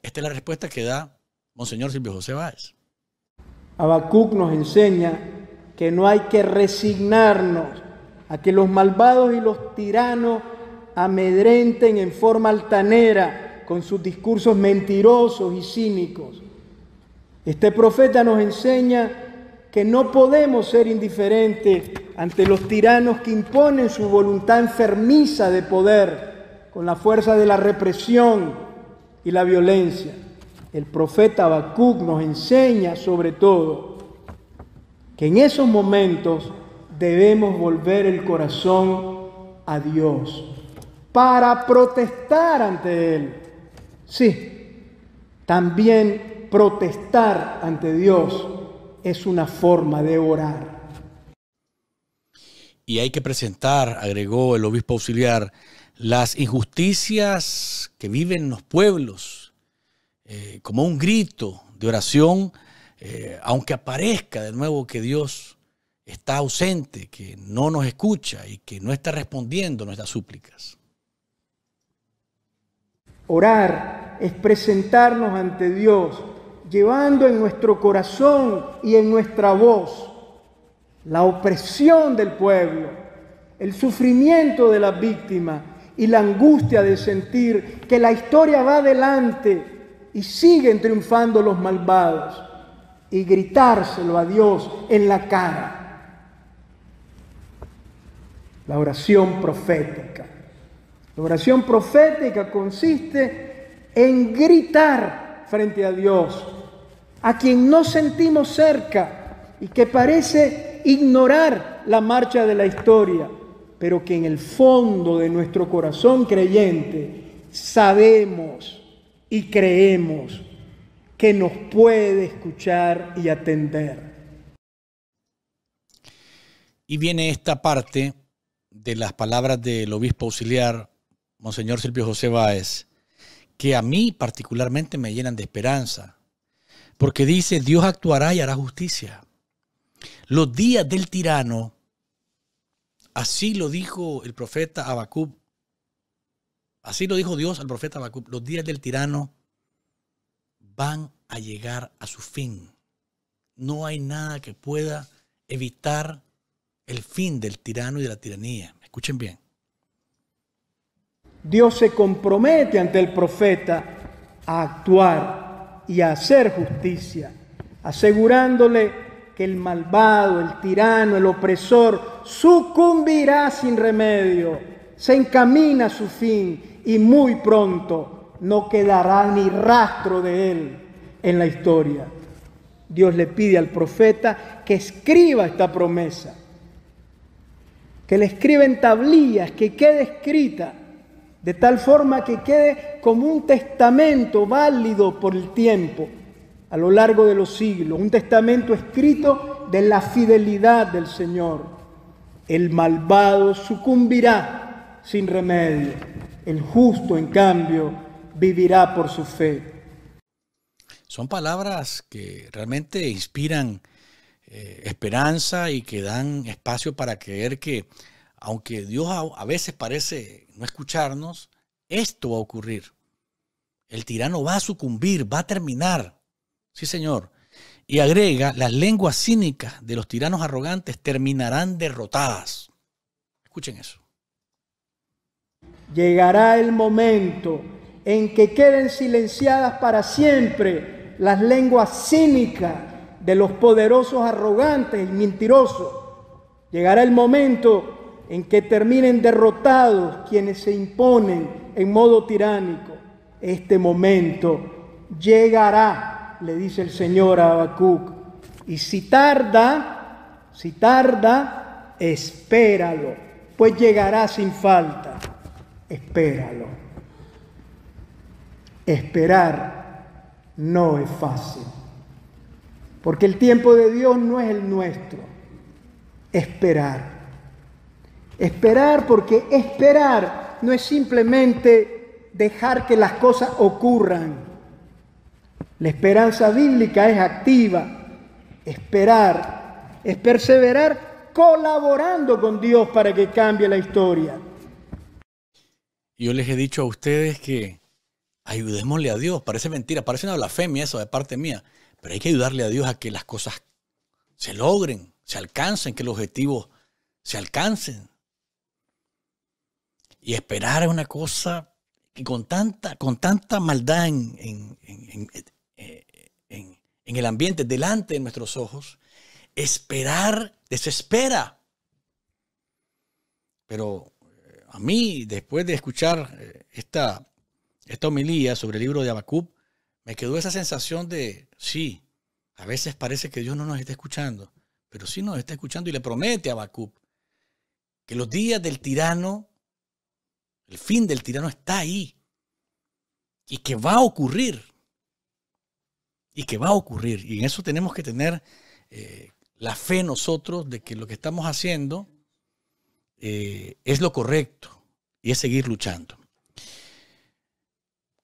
Esta es la respuesta que da Monseñor Silvio José Báez. Habacuc nos enseña que no hay que resignarnos a que los malvados y los tiranos amedrenten en forma altanera con sus discursos mentirosos y cínicos. Este profeta nos enseña que no podemos ser indiferentes ante los tiranos que imponen su voluntad enfermiza de poder con la fuerza de la represión y la violencia. El profeta Habacuc nos enseña sobre todo que en esos momentos debemos volver el corazón a Dios para protestar ante Él. Sí, también protestar ante Dios es una forma de orar. Y hay que presentar, agregó el obispo auxiliar, las injusticias que viven los pueblos eh, como un grito de oración, eh, aunque aparezca de nuevo que Dios está ausente, que no nos escucha y que no está respondiendo nuestras súplicas. Orar es presentarnos ante Dios llevando en nuestro corazón y en nuestra voz la opresión del pueblo, el sufrimiento de la víctima y la angustia de sentir que la historia va adelante y siguen triunfando los malvados y gritárselo a Dios en la cara. La oración profética. La oración profética consiste en gritar frente a Dios a quien no sentimos cerca y que parece ignorar la marcha de la historia, pero que en el fondo de nuestro corazón creyente sabemos y creemos que nos puede escuchar y atender. Y viene esta parte de las palabras del obispo auxiliar, Monseñor Silvio José Báez, que a mí particularmente me llenan de esperanza porque dice, Dios actuará y hará justicia. Los días del tirano, así lo dijo el profeta Abacub, así lo dijo Dios al profeta Abacub, los días del tirano van a llegar a su fin. No hay nada que pueda evitar el fin del tirano y de la tiranía. Escuchen bien. Dios se compromete ante el profeta a actuar y hacer justicia, asegurándole que el malvado, el tirano, el opresor sucumbirá sin remedio, se encamina a su fin y muy pronto no quedará ni rastro de él en la historia. Dios le pide al profeta que escriba esta promesa, que le escriba en tablillas, que quede escrita de tal forma que quede como un testamento válido por el tiempo, a lo largo de los siglos, un testamento escrito de la fidelidad del Señor. El malvado sucumbirá sin remedio, el justo, en cambio, vivirá por su fe. Son palabras que realmente inspiran eh, esperanza y que dan espacio para creer que, aunque Dios a, a veces parece no escucharnos, esto va a ocurrir. El tirano va a sucumbir, va a terminar. Sí, señor. Y agrega, las lenguas cínicas de los tiranos arrogantes terminarán derrotadas. Escuchen eso. Llegará el momento en que queden silenciadas para siempre las lenguas cínicas de los poderosos arrogantes y mentirosos. Llegará el momento en que terminen derrotados quienes se imponen en modo tiránico. Este momento llegará, le dice el Señor a Habacuc. Y si tarda, si tarda, espéralo, pues llegará sin falta. Espéralo. Esperar no es fácil, porque el tiempo de Dios no es el nuestro. Esperar Esperar porque esperar no es simplemente dejar que las cosas ocurran. La esperanza bíblica es activa. Esperar es perseverar colaborando con Dios para que cambie la historia. Yo les he dicho a ustedes que ayudémosle a Dios. Parece mentira, parece una blasfemia eso de parte mía. Pero hay que ayudarle a Dios a que las cosas se logren, se alcancen, que los objetivos se alcancen. Y esperar es una cosa que con tanta, con tanta maldad en, eh, el ambiente, delante de nuestros ojos, esperar desespera. Pero eh, a mí, después de escuchar eh, esta, esta homilía sobre el libro de Abacub me quedó esa sensación de, sí, a veces parece que Dios no nos está escuchando, pero sí nos está escuchando y le promete a Abacub que los días del tirano el fin del tirano está ahí. Y que va a ocurrir. Y que va a ocurrir. Y en eso tenemos que tener eh, la fe nosotros de que lo que estamos haciendo eh, es lo correcto. Y es seguir luchando.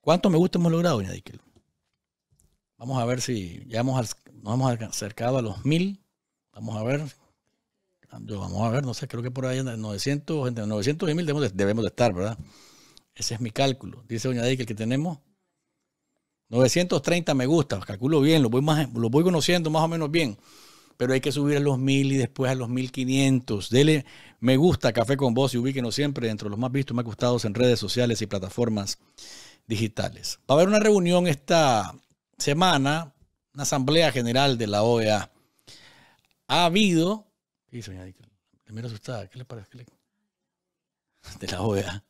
¿Cuánto me gusta hemos logrado, doña Díquel? Vamos a ver si ya nos hemos acercado a los mil. Vamos a ver yo, vamos a ver, no sé, creo que por ahí 900, entre 900 y 1000 debemos de, estar, ¿verdad? Ese es mi cálculo. Dice Doña Day que el que tenemos 930 me gusta, calculo bien, lo voy, más, lo voy conociendo más o menos bien, pero hay que subir a los 1000 y después a los 1500. Dele me gusta Café con Vos y ubíquenos siempre dentro los más vistos, más gustados en redes sociales y plataformas digitales. Va a haber una reunión esta semana, una asamblea general de la OEA. Ha habido ¿Qué asustada. ¿Qué le parece? *laughs* De la OEA.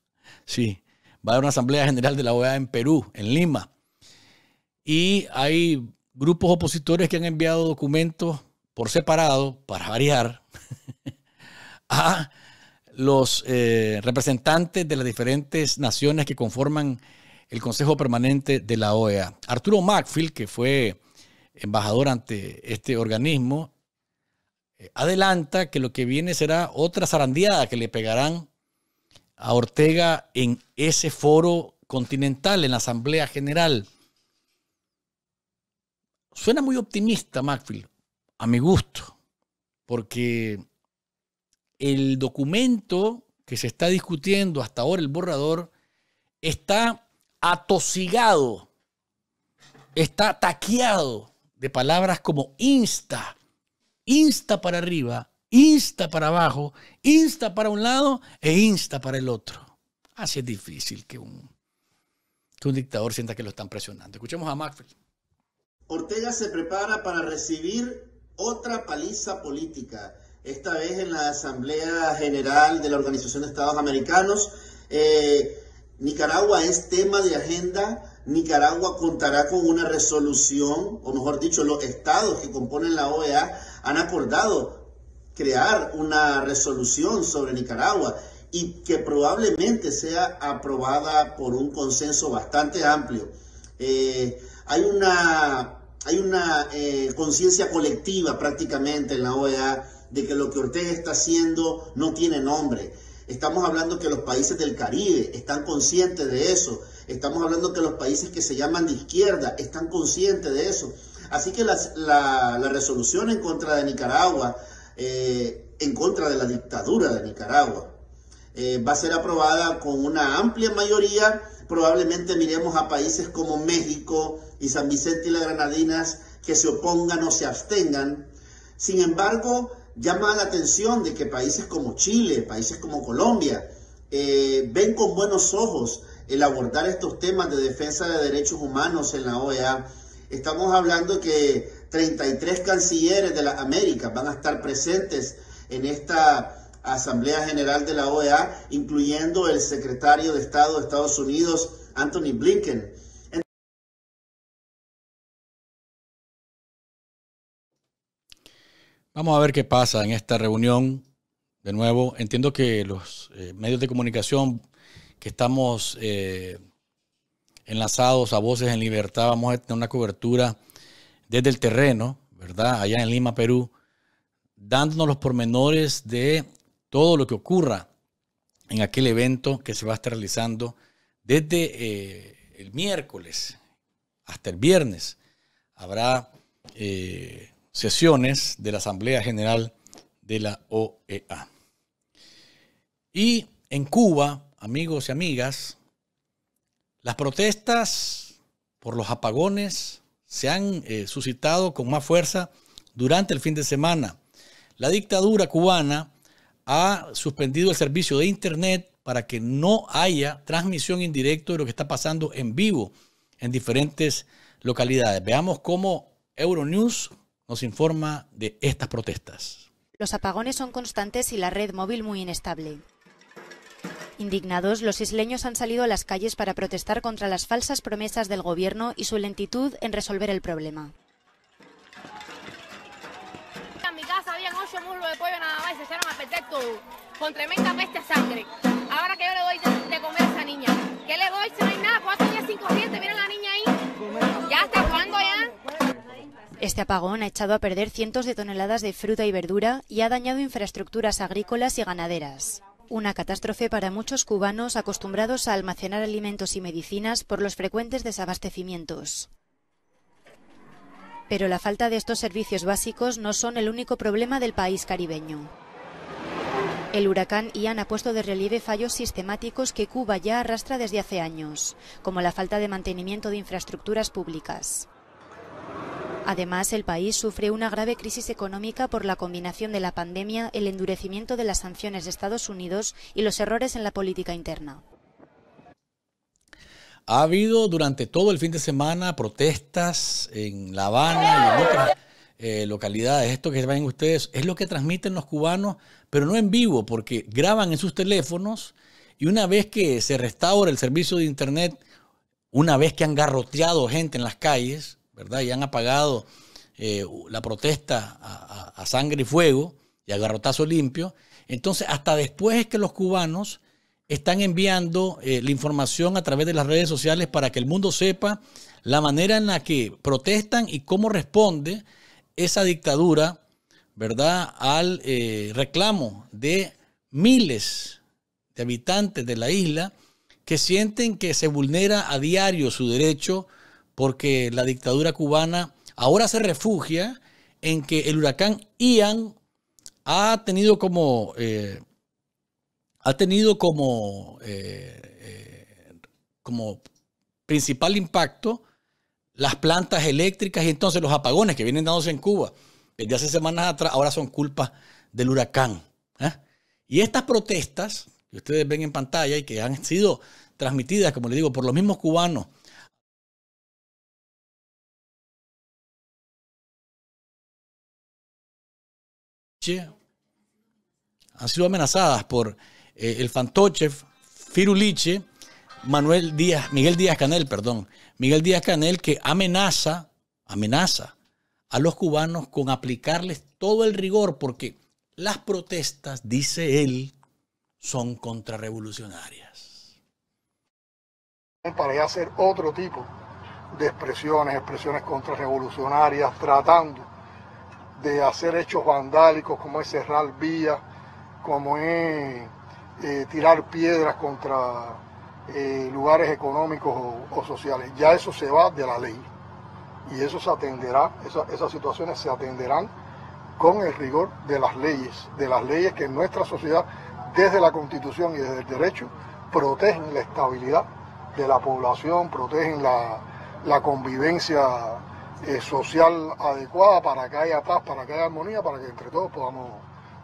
Sí. Va a haber una asamblea general de la OEA en Perú, en Lima. Y hay grupos opositores que han enviado documentos por separado, para variar, *laughs* a los eh, representantes de las diferentes naciones que conforman el Consejo Permanente de la OEA. Arturo Macfield, que fue embajador ante este organismo, eh, adelanta que lo que viene será otra zarandeada que le pegarán a Ortega en ese foro continental, en la Asamblea General. Suena muy optimista, Macfield, a mi gusto, porque el documento que se está discutiendo hasta ahora, el borrador, está atosigado, está taqueado de palabras como insta, insta para arriba, insta para abajo, insta para un lado e insta para el otro. Así es difícil que un, un dictador sienta que lo están presionando. Escuchemos a Macri. Ortega se prepara para recibir otra paliza política, esta vez en la Asamblea General de la Organización de Estados Americanos. Eh, Nicaragua es tema de agenda Nicaragua contará con una resolución, o mejor dicho, los estados que componen la OEA han acordado crear una resolución sobre Nicaragua y que probablemente sea aprobada por un consenso bastante amplio. Eh, hay una, hay una eh, conciencia colectiva prácticamente en la OEA de que lo que Ortega está haciendo no tiene nombre. Estamos hablando que los países del Caribe están conscientes de eso. Estamos hablando que los países que se llaman de izquierda están conscientes de eso. Así que la, resolución en contra de Nicaragua, eh, en contra de la dictadura de Nicaragua, eh, va a ser aprobada con una amplia mayoría. Probablemente miremos a países como México y San Vicente y las Granadinas que se opongan o se abstengan. Sin embargo, llama la atención de que países como Chile, países como Colombia, eh, ven con buenos ojos el abordar estos temas de defensa de derechos humanos en la OEA. Estamos hablando que 33 cancilleres de las Américas van a estar presentes en esta Asamblea General de la OEA, incluyendo el secretario de Estado de Estados Unidos, Anthony Blinken. Vamos a ver qué pasa en esta reunión. De nuevo, entiendo que los eh, medios de comunicación que estamos eh, enlazados a Voces en Libertad, vamos a tener una cobertura desde el terreno, ¿verdad? Allá en Lima, Perú, dándonos los pormenores de todo lo que ocurra en aquel evento que se va a estar realizando desde eh, el miércoles hasta el viernes. Habrá eh, sesiones de la Asamblea General de la OEA. Y en Cuba amigos y amigas, las protestas por los apagones se han eh, suscitado con más fuerza durante el fin de semana. La dictadura cubana ha suspendido el servicio de Internet para que no haya transmisión indirecta de lo que está pasando en vivo en diferentes localidades. Veamos cómo Euronews nos informa de estas protestas. Los apagones son constantes y la red móvil muy inestable. Indignados, los isleños han salido a las calles para protestar contra las falsas promesas del gobierno y su lentitud en resolver el problema. Este apagón ha echado a perder cientos de toneladas de fruta y verdura y ha dañado infraestructuras agrícolas y ganaderas. Una catástrofe para muchos cubanos acostumbrados a almacenar alimentos y medicinas por los frecuentes desabastecimientos. Pero la falta de estos servicios básicos no son el único problema del país caribeño. El huracán Ian ha puesto de relieve fallos sistemáticos que Cuba ya arrastra desde hace años, como la falta de mantenimiento de infraestructuras públicas. Además, el país sufre una grave crisis económica por la combinación de la pandemia, el endurecimiento de las sanciones de Estados Unidos y los errores en la política interna. Ha habido durante todo el fin de semana protestas en La Habana y en otras eh, localidades. Esto que ven ustedes es lo que transmiten los cubanos, pero no en vivo, porque graban en sus teléfonos y una vez que se restaura el servicio de Internet, una vez que han garroteado gente en las calles, y han apagado eh, la protesta a, sangre y fuego y a garrotazo limpio. Entonces, hasta después es que los cubanos están enviando eh, la información a través de las redes sociales para que el mundo sepa la manera en la que protestan y cómo responde esa dictadura, ¿verdad?, al eh, reclamo de miles de habitantes de la isla que sienten que se vulnera a diario su derecho porque la dictadura cubana ahora se refugia en que el huracán Ian ha tenido como, eh, ha tenido como, eh, eh, como principal impacto las plantas eléctricas y entonces los apagones que vienen dándose en Cuba desde hace semanas atrás ahora son culpa del huracán. Y estas protestas que ustedes ven en pantalla y que han sido transmitidas, como les digo, por los mismos cubanos han sido amenazadas por eh, el fantoche Firuliche, Manuel Díaz, Miguel Díaz Canel, perdón, Miguel Díaz Canel que amenaza, amenaza a los cubanos con aplicarles todo el rigor porque las protestas, dice él, son contrarrevolucionarias. Para ya hacer otro tipo de expresiones, expresiones contrarrevolucionarias, tratando de hacer hechos vandálicos como es cerrar vías, como es eh, tirar piedras contra eh, lugares económicos o, sociales. Ya eso se va de la ley y eso se atenderá, esas situaciones se atenderán con el rigor de las leyes, de las leyes que en nuestra sociedad, desde la constitución y desde el derecho, protegen la estabilidad de la población, protegen la, la convivencia eh, social adecuada para que haya paz, para que haya armonía, para que entre todos podamos,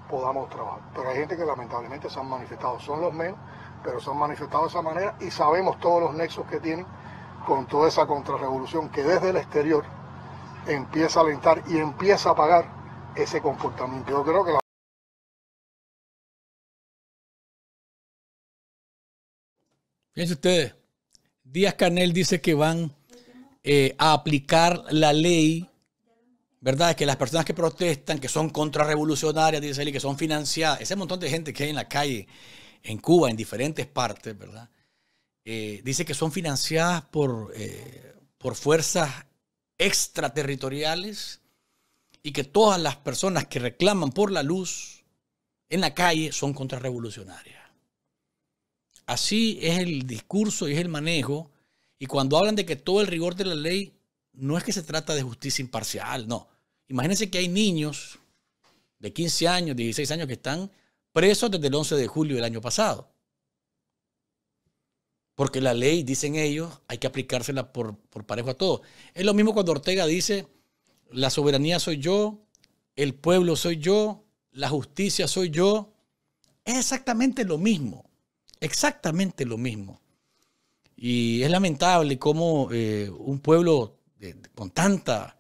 podamos trabajar. Pero hay gente que lamentablemente se han manifestado, son los menos, pero se han manifestado de esa manera y sabemos todos los nexos que tienen con toda esa contrarrevolución que desde el exterior empieza a alentar y empieza a pagar ese comportamiento. Yo creo que la Fíjense ustedes, Díaz Canel dice que van eh, a aplicar la ley, ¿verdad? Que las personas que protestan, que son contrarrevolucionarias, dice él, que son financiadas, ese montón de gente que hay en la calle, en Cuba, en diferentes partes, ¿verdad? Eh, dice que son financiadas por, eh, por fuerzas extraterritoriales y que todas las personas que reclaman por la luz en la calle son contrarrevolucionarias. Así es el discurso y es el manejo y cuando hablan de que todo el rigor de la ley, no es que se trata de justicia imparcial, no. Imagínense que hay niños de 15 años, 16 años que están presos desde el 11 de julio del año pasado. Porque la ley, dicen ellos, hay que aplicársela por, parejo a todos. Es lo mismo cuando Ortega dice, la soberanía soy yo, el pueblo soy yo, la justicia soy yo. Es exactamente lo mismo, exactamente lo mismo. Y es lamentable cómo eh, un pueblo eh, con tanta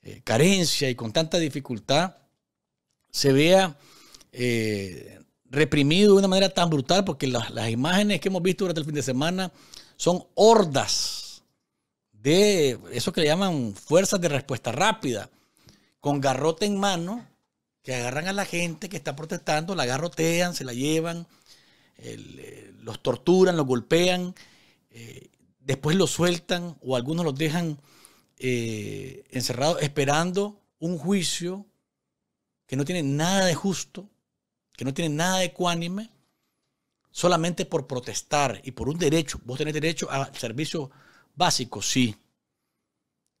eh, carencia y con tanta dificultad se vea reprimido de una manera tan brutal, porque las, imágenes que hemos visto durante el fin de semana son hordas de eso que le llaman fuerzas de respuesta rápida, con garrote en mano, que agarran a la gente que está protestando, la garrotean, se la llevan, los torturan, los golpean. Eh, después los sueltan o algunos los dejan eh, encerrados esperando un juicio que no tiene nada de justo, que no tiene nada de ecuánime, solamente por protestar y por un derecho. Vos tenés derecho a servicio básico, sí.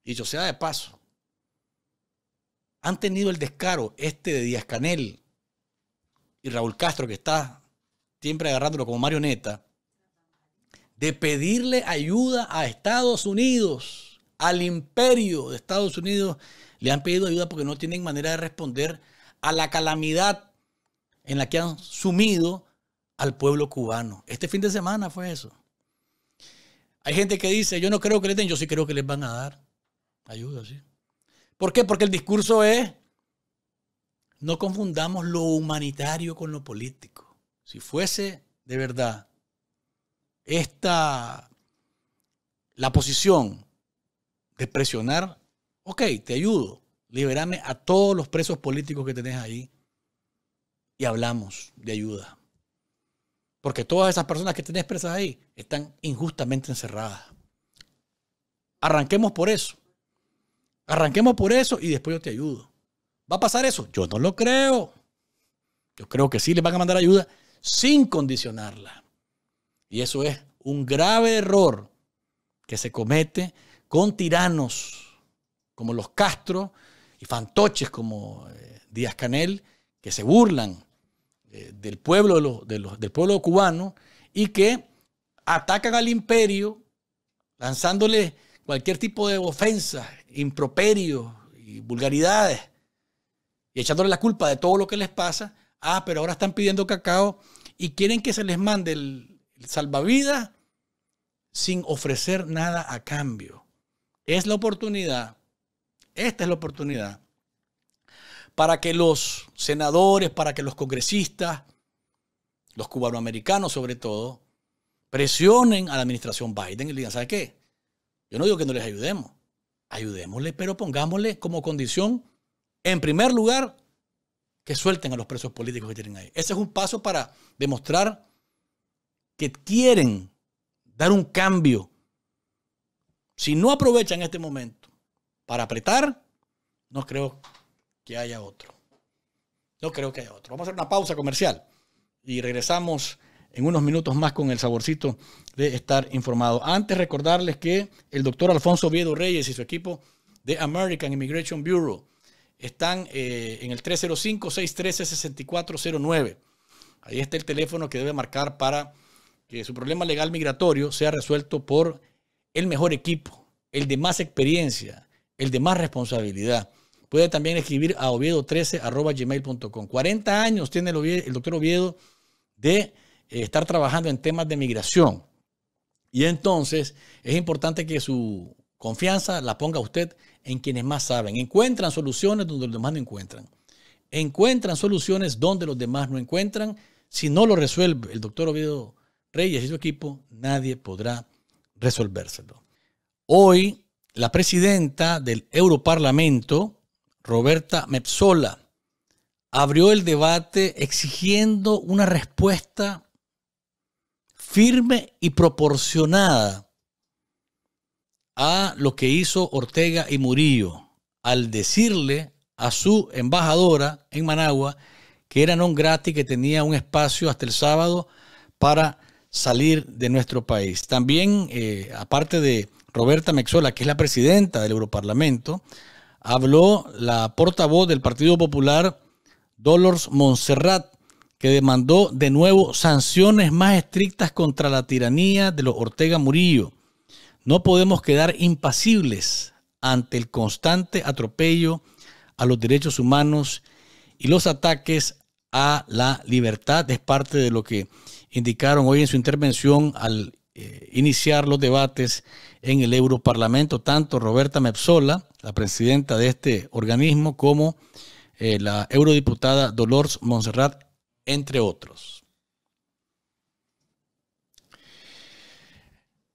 Y yo sea de paso, han tenido el descaro este de Díaz Canel y Raúl Castro, que está siempre agarrándolo como marioneta, de pedirle ayuda a Estados Unidos, al imperio de Estados Unidos, le han pedido ayuda porque no tienen manera de responder a la calamidad en la que han sumido al pueblo cubano. Este fin de semana fue eso. Hay gente que dice, yo no creo que le den, yo sí creo que les van a dar ayuda, sí. ¿Por qué? Porque el discurso es, no confundamos lo humanitario con lo político. Si fuese de verdad esta, la posición de presionar, ok, te ayudo, liberame a todos los presos políticos que tenés ahí y hablamos de ayuda. Porque todas esas personas que tenés presas ahí están injustamente encerradas. Arranquemos por eso. Arranquemos por eso y después yo te ayudo. ¿Va a pasar eso? Yo no lo creo. Yo creo que sí les van a mandar ayuda sin condicionarla. Y eso es un grave error que se comete con tiranos como los Castro y fantoches como eh, Díaz Canel, que se burlan eh, del, pueblo de los, del pueblo cubano y que atacan al imperio lanzándole cualquier tipo de ofensas, improperios y vulgaridades y echándole la culpa de todo lo que les pasa. Ah, pero ahora están pidiendo cacao y quieren que se les mande el, salvavidas sin ofrecer nada a cambio. Es la oportunidad, esta es la oportunidad, para que los senadores, para que los congresistas, los cubanoamericanos sobre todo, presionen a la administración Biden y le digan, ¿sabe qué? Yo no digo que no les ayudemos, ayudémosle, pero pongámosle como condición, en primer lugar, que suelten a los presos políticos que tienen ahí. Ese es un paso para demostrar que quieren dar un cambio, si no aprovechan este momento para apretar, no creo que haya otro. No creo que haya otro. Vamos a hacer una pausa comercial y regresamos en unos minutos más con el saborcito de estar informado. Antes recordarles que el doctor Alfonso Viedo Reyes y su equipo de American Immigration Bureau están eh, en el 305-613-6409. Ahí está el teléfono que debe marcar para que su problema legal migratorio sea resuelto por el mejor equipo, el de más experiencia, el de más responsabilidad. Puede también escribir a oviedo13.gmail.com. 40 años tiene el, doctor Oviedo de eh, estar trabajando en temas de migración. Y entonces es importante que su confianza la ponga usted en quienes más saben. Encuentran soluciones donde los demás no encuentran. Encuentran soluciones donde los demás no encuentran. Si no lo resuelve el doctor Oviedo Reyes y su equipo, nadie podrá resolvérselo. Hoy, la presidenta del Europarlamento, Roberta Mepsola, abrió el debate exigiendo una respuesta firme y proporcionada a lo que hizo Ortega y Murillo al decirle a su embajadora en Managua que era non grati, que tenía un espacio hasta el sábado para salir de nuestro país. También, eh, aparte de Roberta Mexola, que es la presidenta del Europarlamento, habló la portavoz del Partido Popular, Dolores Montserrat, que demandó de nuevo sanciones más estrictas contra la tiranía de los Ortega Murillo. No podemos quedar impasibles ante el constante atropello a los derechos humanos y los ataques a la libertad. Es parte de lo que indicaron hoy en su intervención al eh, iniciar los debates en el Europarlamento, tanto Roberta Mepsola, la presidenta de este organismo, como eh, la eurodiputada Dolores Monserrat, entre otros.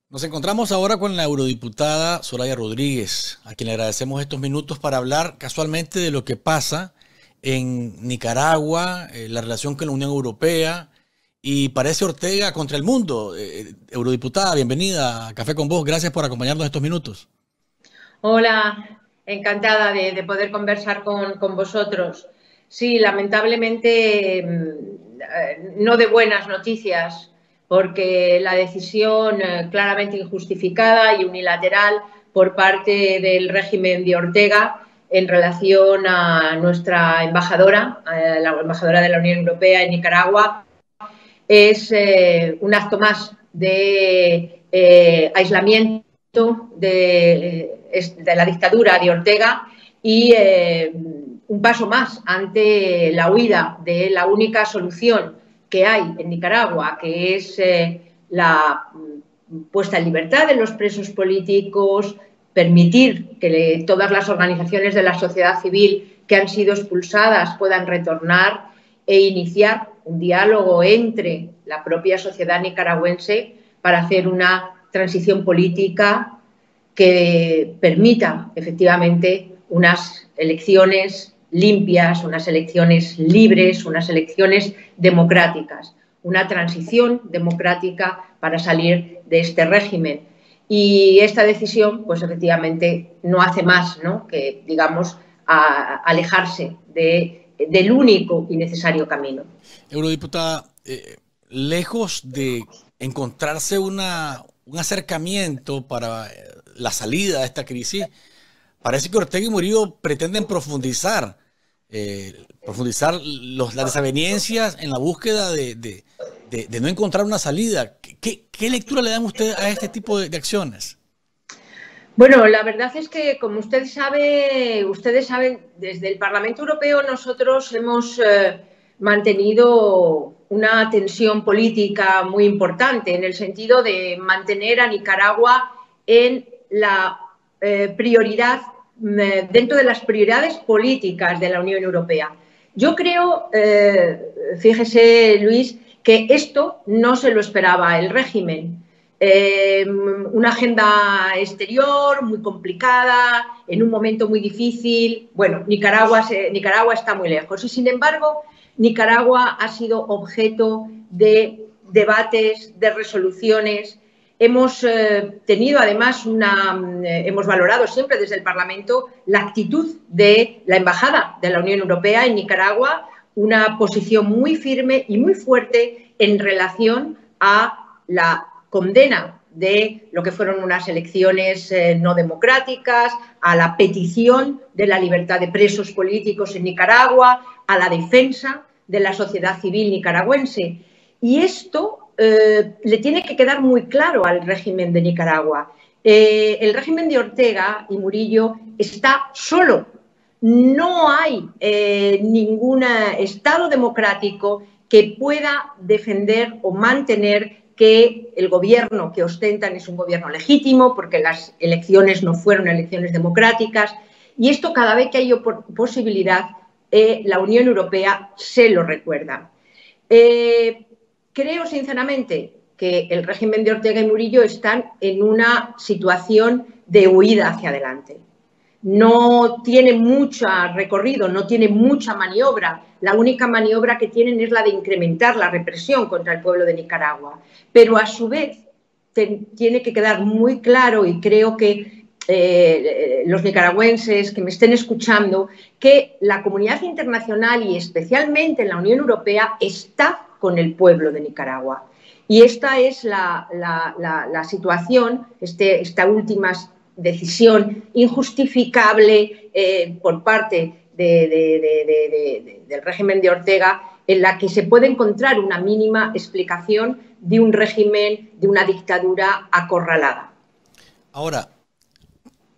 Nos encontramos ahora con la eurodiputada Soraya Rodríguez, a quien le agradecemos estos minutos para hablar casualmente de lo que pasa en Nicaragua, eh, la relación con la Unión Europea, y parece Ortega contra el mundo. Eh, eh, eurodiputada, bienvenida Café con Vos. Gracias por acompañarnos estos minutos. Hola, encantada de, poder conversar con, vosotros. Sí, lamentablemente mm, eh, no de buenas noticias, porque la decisión claramente injustificada y unilateral por parte del régimen de Ortega en relación a nuestra embajadora, la embajadora de la Unión Europea en Nicaragua, es eh, un acto más de eh, aislamiento eh, de, la dictadura de Ortega y un paso más ante la huida de la única solución que hay en Nicaragua, que es la mm, puesta en libertad de los presos políticos, permitir que todas las organizaciones de la sociedad civil que han sido expulsadas puedan retornar e iniciar un diálogo entre la propia sociedad nicaragüense para hacer una transición política que permita efectivamente unas elecciones limpias, unas elecciones libres, unas elecciones democráticas, una transición democrática para salir de este régimen. Y esta decisión, pues efectivamente, no hace más ¿no? que, digamos, alejarse de del único y necesario camino. Eurodiputada, eh, lejos de encontrarse un acercamiento para eh, la salida de esta crisis, parece que Ortega y Murillo pretenden profundizar, eh, profundizar las desavenencias en la búsqueda de, no encontrar una salida. ¿Qué, lectura le dan usted a este tipo de acciones? Bueno, la verdad es que, como usted sabe, ustedes saben, desde el Parlamento Europeo nosotros hemos eh, mantenido una tensión política muy importante en el sentido de mantener a Nicaragua en la eh, prioridad, mm, eh, dentro de las prioridades políticas de la Unión Europea. Yo creo, fíjese Luis, que esto no se lo esperaba el régimen eh, una agenda exterior muy complicada, en un momento muy difícil. Bueno, Nicaragua, Nicaragua está muy lejos y sin embargo Nicaragua ha sido objeto de debates, de resoluciones. Hemos eh, tenido además una, eh, hemos valorado siempre desde el Parlamento la actitud de la Embajada de la Unión Europea en Nicaragua, una posición muy firme y muy fuerte en relación a la condena de lo que fueron unas elecciones eh, no democráticas, a la petición de la libertad de presos políticos en Nicaragua, a la defensa de la sociedad civil nicaragüense. Y esto eh, le tiene que quedar muy claro al régimen de Nicaragua. Eh, el régimen de Ortega y Murillo está solo. No hay ningún Estado democrático que pueda defender o mantener que el gobierno que ostentan es un gobierno legítimo, porque las elecciones no fueron elecciones democráticas, y esto cada vez que hay posibilidad, eh, la Unión Europea se lo recuerda. Eh, creo sinceramente que el régimen de Ortega y Murillo están en una situación de huida hacia adelante no tiene mucho recorrido, no tiene mucha maniobra. La única maniobra que tienen es la de incrementar la represión contra el pueblo de Nicaragua. Pero a su vez tiene que quedar muy claro y creo que eh, los nicaragüenses que me estén escuchando, que la comunidad internacional y especialmente la Unión Europea está con el pueblo de Nicaragua. Y esta es la, situación, este, esta últimas decisión injustificable eh, por parte del régimen de Ortega en la que se puede encontrar una mínima explicación de un régimen, de una dictadura acorralada. Ahora,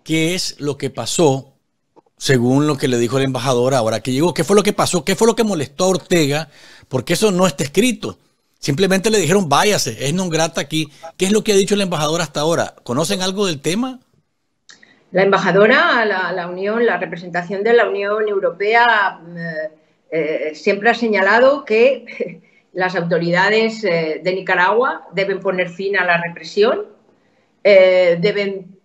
¿qué es lo que pasó según lo que le dijo el embajador ahora que llegó? ¿Qué fue lo que pasó? ¿Qué fue lo que molestó a Ortega? Porque eso no está escrito. Simplemente le dijeron, váyase, es non grata aquí. ¿Qué es lo que ha dicho el embajador hasta ahora? ¿Conocen algo del tema? la embajadora, la, la, Unión, la representación de la Unión Europea eh, eh, siempre ha señalado que *laughs* las autoridades eh, de Nicaragua deben poner fin a la represión, deben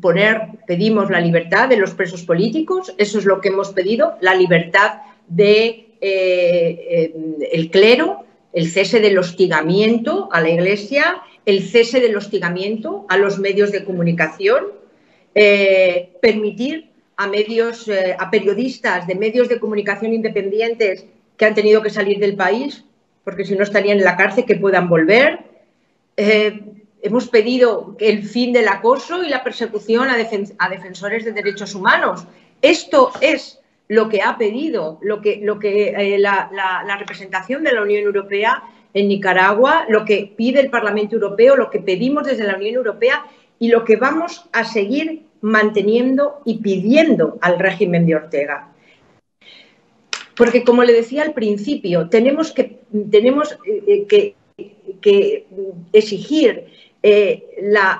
poner, pedimos la libertad de los presos políticos, eso es lo que hemos pedido, la libertad de el clero, el cese del hostigamiento a la Iglesia, el cese del hostigamiento a los medios de comunicación eh, permitir a medios, eh, a periodistas de medios de comunicación independientes que han tenido que salir del país, porque si no estarían en la cárcel, que puedan volver. Eh, hemos pedido el fin del acoso y la persecución a, defensores de derechos humanos. Esto es lo que ha pedido lo que, la representación de la Unión Europea en Nicaragua, lo que pide el Parlamento Europeo, lo que pedimos desde la Unión Europea y lo que vamos a seguir manteniendo y pidiendo al régimen de Ortega. Porque, como le decía al principio, tenemos que, tenemos, eh, eh, que, exigir eh,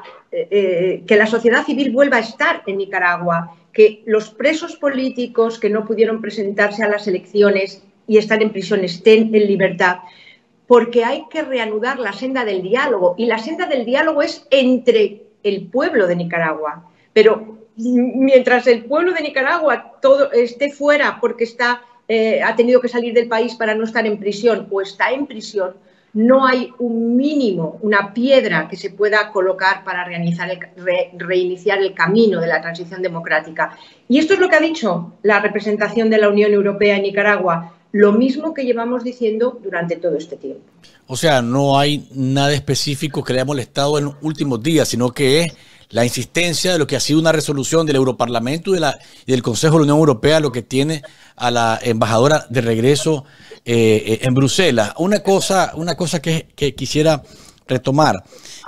que la sociedad civil vuelva a estar en Nicaragua, que los presos políticos que no pudieron presentarse a las elecciones y estar en prisión estén en libertad, porque hay que reanudar la senda del diálogo. Y la senda del diálogo es entre el pueblo de Nicaragua. Pero mientras el pueblo de Nicaragua todo esté fuera porque está, eh, ha tenido que salir del país para no estar en prisión o está en prisión, no hay un mínimo, una piedra que se pueda colocar para reiniciar el camino de la transición democrática. Y esto es lo que ha dicho la representación de la Unión Europea en Nicaragua lo mismo que llevamos diciendo durante todo este tiempo. O sea, no hay nada específico que le haya molestado en los últimos días, sino que es la insistencia de lo que ha sido una resolución del Europarlamento y, del Consejo de la Unión Europea, lo que tiene a la embajadora de regreso eh, eh, en Bruselas. Una cosa, una cosa que, quisiera retomar,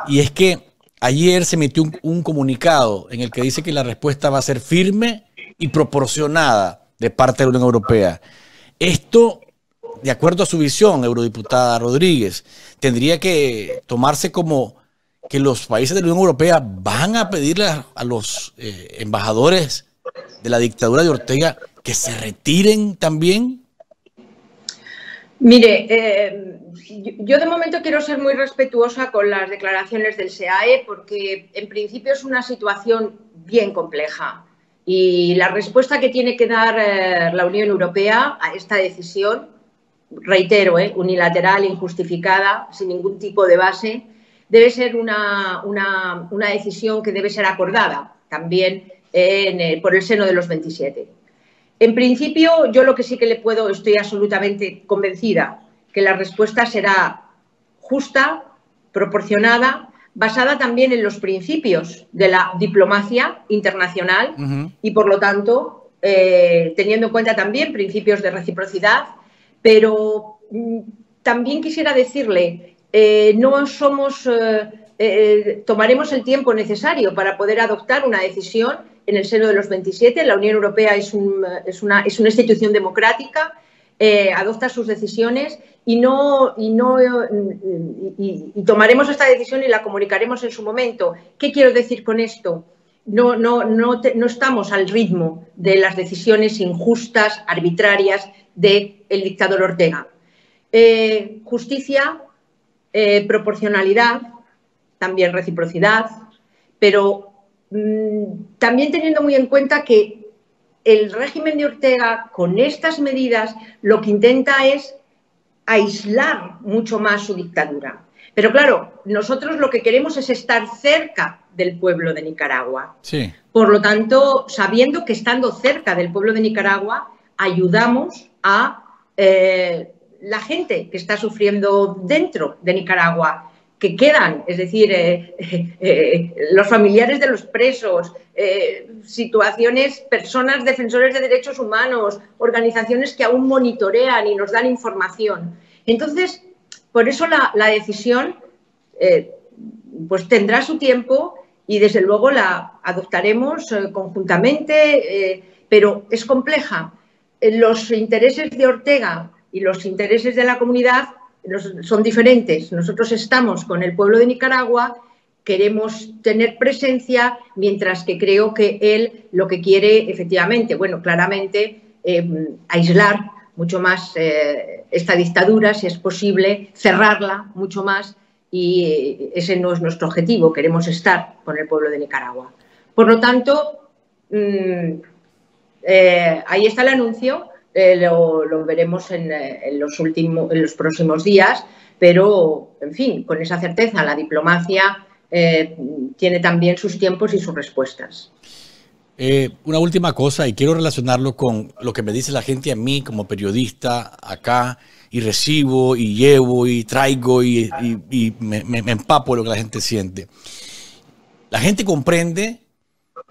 y es que ayer se emitió un comunicado en el que dice que la respuesta va a ser firme y proporcionada de parte de la Unión Europea. Esto, de acuerdo a su visión, eurodiputada Rodríguez, tendría que tomarse como que los países de la Unión Europea van a pedirle a los eh, embajadores de la dictadura de Ortega que se retiren también? Mire, eh, yo de momento quiero ser muy respetuosa con las declaraciones del SEAE porque en principio es una situación bien compleja. Y la respuesta que tiene que dar eh, la Unión Europea a esta decisión, reitero, eh, unilateral, injustificada, sin ningún tipo de base, debe ser una, decisión que debe ser acordada también eh, por el seno de los 27. En principio, yo lo que sí que le puedo, estoy absolutamente convencida que la respuesta será justa, proporcionada basada también en los principios de la diplomacia internacional y, por lo tanto, eh, teniendo en cuenta también principios de reciprocidad, pero mm, también quisiera decirle, eh, no somos, eh, tomaremos el tiempo necesario para poder adoptar una decisión en el seno de los 27. La Unión Europea una, es una institución democrática, adopta sus decisiones y no, no eh, y, tomaremos esta decisión y la comunicaremos en su momento. ¿Qué quiero decir con esto? No, no, no, estamos al ritmo de las decisiones injustas, arbitrarias del dictador Ortega. Eh, justicia, eh, proporcionalidad, también reciprocidad, pero mm, también teniendo muy en cuenta que el régimen de Ortega, con estas medidas, lo que intenta es aislar mucho más su dictadura. Pero claro, nosotros lo que queremos es estar cerca del pueblo de Nicaragua. Sí. Por lo tanto, sabiendo que estando cerca del pueblo de Nicaragua, ayudamos a eh, la gente que está sufriendo dentro de Nicaragua que quedan, es decir, eh, eh, eh, los familiares de los presos, situaciones, personas defensores de derechos humanos, organizaciones que aún monitorean y nos dan información. Entonces, por eso la, la decisión pues tendrá su tiempo y desde luego la adoptaremos conjuntamente, pero es compleja. Los intereses de Ortega y los intereses de la comunidad son diferentes. Nosotros estamos con el pueblo de Nicaragua, queremos tener presencia, mientras que creo que él lo que quiere efectivamente, bueno, claramente em, aislar mucho más eh, esta dictadura, si es posible, cerrarla mucho más y ese no es nuestro objetivo, queremos estar con el pueblo de Nicaragua. Por lo tanto, mm, eh, ahí está el anuncio, eh, lo, veremos en, eh, los últimos, en los próximos días, pero, en fin, con esa certeza, la diplomacia eh, tiene también sus tiempos y sus respuestas. una última cosa, y quiero relacionarlo con lo que me dice la gente a mí como periodista acá, y recibo, y llevo, y traigo, y, me, empapo lo que la gente siente. La gente comprende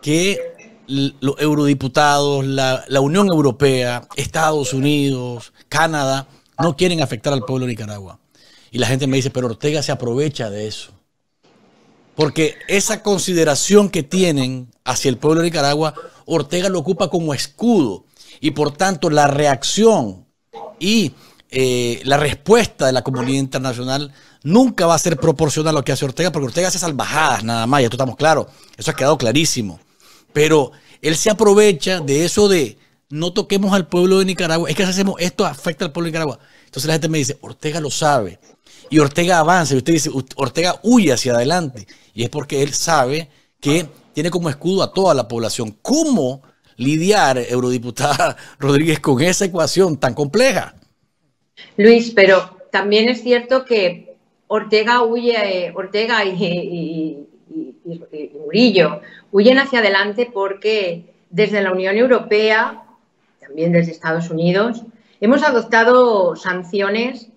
que los eurodiputados, la, Unión Europea, Estados Unidos, Canadá, no quieren afectar al pueblo de Nicaragua. Y la gente me dice, pero Ortega se aprovecha de eso. Porque esa consideración que tienen hacia el pueblo de Nicaragua, Ortega lo ocupa como escudo. Y por tanto, la reacción y eh, la respuesta de la comunidad internacional nunca va a ser proporcional a lo que hace Ortega, porque Ortega hace salvajadas nada más, ya estamos claros. Eso ha quedado clarísimo. Pero él se aprovecha de eso de no toquemos al pueblo de Nicaragua. Es que hacemos esto afecta al pueblo de Nicaragua. Entonces la gente me dice, Ortega lo sabe. Y Ortega avanza. Y usted dice, Ortega huye hacia adelante. Y es porque él sabe que tiene como escudo a toda la población. ¿Cómo lidiar, eurodiputada *laughs* Rodríguez, con esa ecuación tan compleja? Luis, pero también es cierto que Ortega huye, eh, Ortega y, y, y Murillo huyen hacia adelante porque desde la Unión Europea, también desde Estados Unidos, hemos adoptado sanciones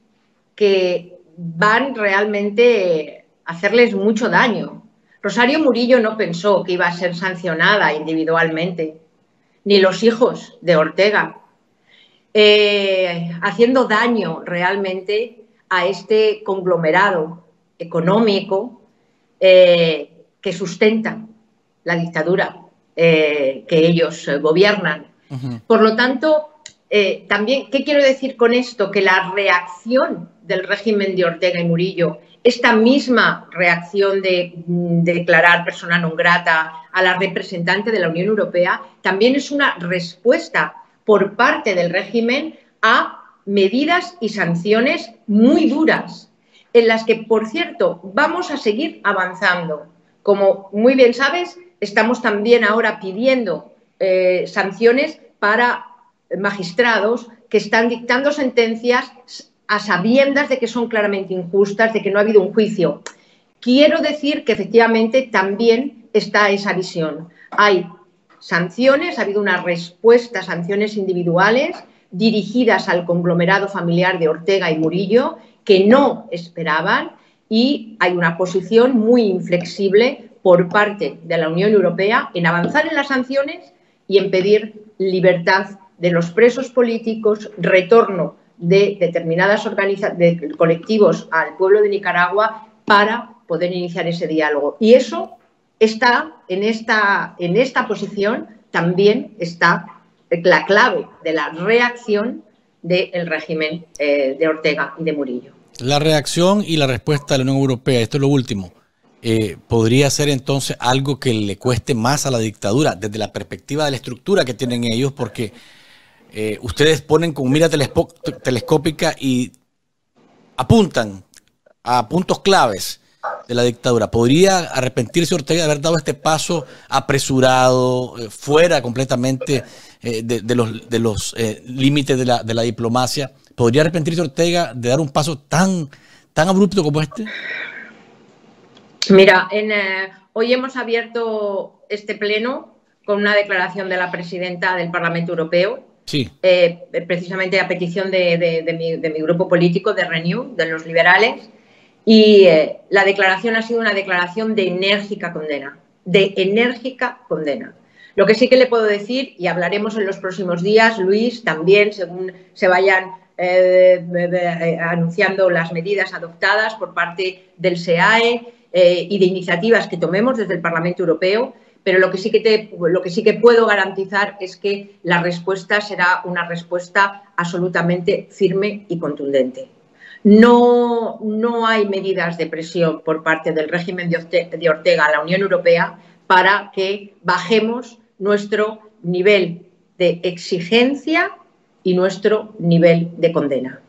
que van realmente a hacerles mucho daño. Rosario Murillo no pensó que iba a ser sancionada individualmente, ni los hijos de Ortega, eh, haciendo daño realmente a este conglomerado económico eh, que sustenta la dictadura eh, que ellos eh, gobiernan. Por lo tanto, eh, también, ¿qué quiero decir con esto? Que la reacción del régimen de Ortega y Murillo, esta misma reacción de, de, mm, declarar persona non grata a la representante de la Unión Europea, también es una respuesta por parte del régimen a medidas y sanciones muy duras, en las que, por cierto, vamos a seguir avanzando. Como muy bien sabes, estamos también ahora pidiendo eh, sanciones para magistrados que están dictando sentencias a sabiendas de que son claramente injustas, de que no ha habido un juicio. Quiero decir que efectivamente también está esa visión. Hay sanciones, ha habido una respuesta, a sanciones individuales dirigidas al conglomerado familiar de Ortega y Murillo que no esperaban y hay una posición muy inflexible por parte de la Unión Europea en avanzar en las sanciones y en pedir libertad de los presos políticos, retorno de determinadas colectivos al pueblo de Nicaragua para poder iniciar ese diálogo. Y eso está en esta, en esta posición, también está la clave de la reacción del régimen eh, de Ortega y de Murillo. La reacción y la respuesta de la Unión Europea, esto es lo último. Eh, podría ser entonces algo que le cueste más a la dictadura desde la perspectiva de la estructura que tienen ellos, porque eh, ustedes ponen con mira telescópica y apuntan a puntos claves de la dictadura. ¿Podría arrepentirse Ortega de haber dado este paso apresurado, eh, fuera completamente de, los, límites de la, diplomacia? ¿Podría arrepentirse Ortega de dar un paso tan abrupto como este? Mira, eh, hoy hemos abierto este pleno con una declaración de la presidenta del Parlamento Europeo, eh, precisamente a petición de, mi, grupo político, de Renew, de los liberales, y eh, la declaración ha sido una declaración de enérgica condena, de enérgica condena. Lo que sí que le puedo decir, y hablaremos en los próximos días, Luis, también, según se vayan anunciando las medidas adoptadas por parte del SEAE eh, y de iniciativas que tomemos desde el Parlamento Europeo, pero lo que, sí que lo que sí que puedo garantizar es que la respuesta será una respuesta absolutamente firme y contundente. No, no hay medidas de presión por parte del régimen de Ortega a la Unión Europea para que bajemos nuestro nivel de exigencia y nuestro nivel de condena.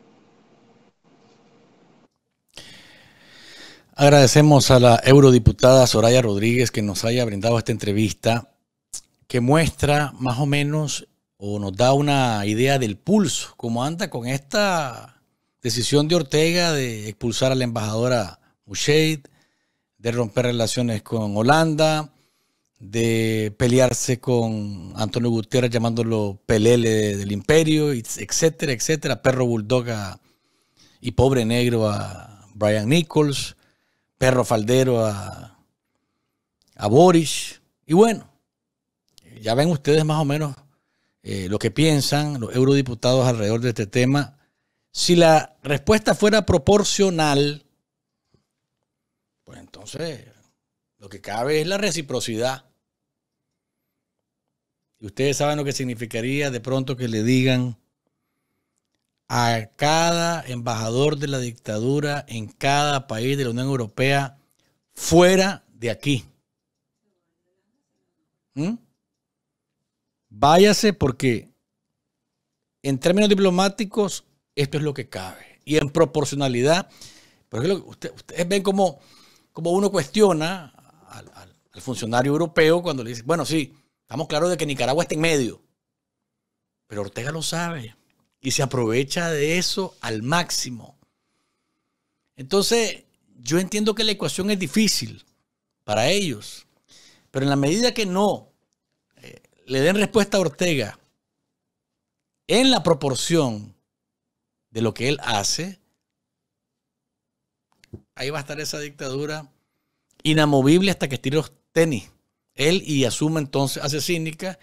Agradecemos a la eurodiputada Soraya Rodríguez que nos haya brindado esta entrevista que muestra más o menos o nos da una idea del pulso, como anda con esta decisión de Ortega de expulsar a la embajadora Mushade, de romper relaciones con Holanda, de pelearse con Antonio Gutiérrez llamándolo pelele del imperio, etcétera, etcétera, perro bulldog y pobre negro a Brian Nichols perro faldero a, a Boris. Y bueno, ya ven ustedes más o menos eh, lo que piensan los eurodiputados alrededor de este tema. Si la respuesta fuera proporcional, pues entonces lo que cabe es la reciprocidad. Y ustedes saben lo que significaría de pronto que le digan a cada embajador de la dictadura en cada país de la Unión Europea fuera de aquí. ¿Mm? Váyase porque en términos diplomáticos esto es lo que cabe. Y en proporcionalidad, porque ustedes ven como, como uno cuestiona al, al funcionario europeo cuando le dice, bueno, sí, estamos claros de que Nicaragua está en medio, pero Ortega lo sabe y se aprovecha de eso al máximo. Entonces, yo entiendo que la ecuación es difícil para ellos, pero en la medida que no eh, le den respuesta a Ortega en la proporción de lo que él hace, ahí va a estar esa dictadura inamovible hasta que estire los tenis. Él y asuma entonces, hace cínica,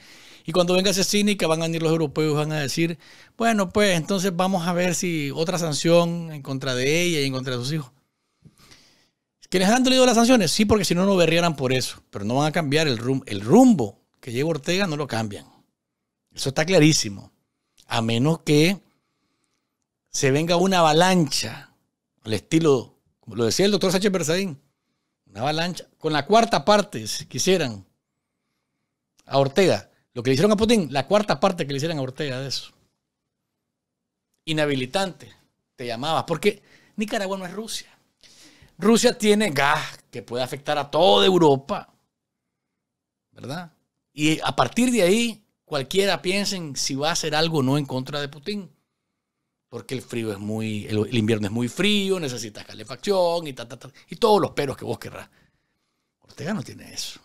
y cuando venga ese cínica van a venir los europeos y van a decir, bueno, pues entonces vamos a ver si otra sanción en contra de ella y en contra de sus hijos. les han dolido las sanciones? Sí, porque si no, no verían por eso. Pero no van a cambiar el, rumbo. el rumbo que lleva Ortega, no lo cambian. Eso está clarísimo. A menos que se venga una avalancha, al estilo, como lo decía el doctor Sánchez bersadín una avalancha, con la cuarta parte, si quisieran, a Ortega. Lo que le hicieron a Putin, la cuarta parte que le hicieron a Ortega de eso. Inhabilitante, te llamabas, porque Nicaragua no es Rusia. Rusia tiene gas que puede afectar a toda Europa, ¿verdad? Y a partir de ahí, cualquiera piensen si va a hacer algo o no en contra de Putin. Porque el frío es muy, el, invierno es muy frío, necesitas calefacción y ta, ta, ta, y todos los peros que vos querrás. Ortega no tiene eso.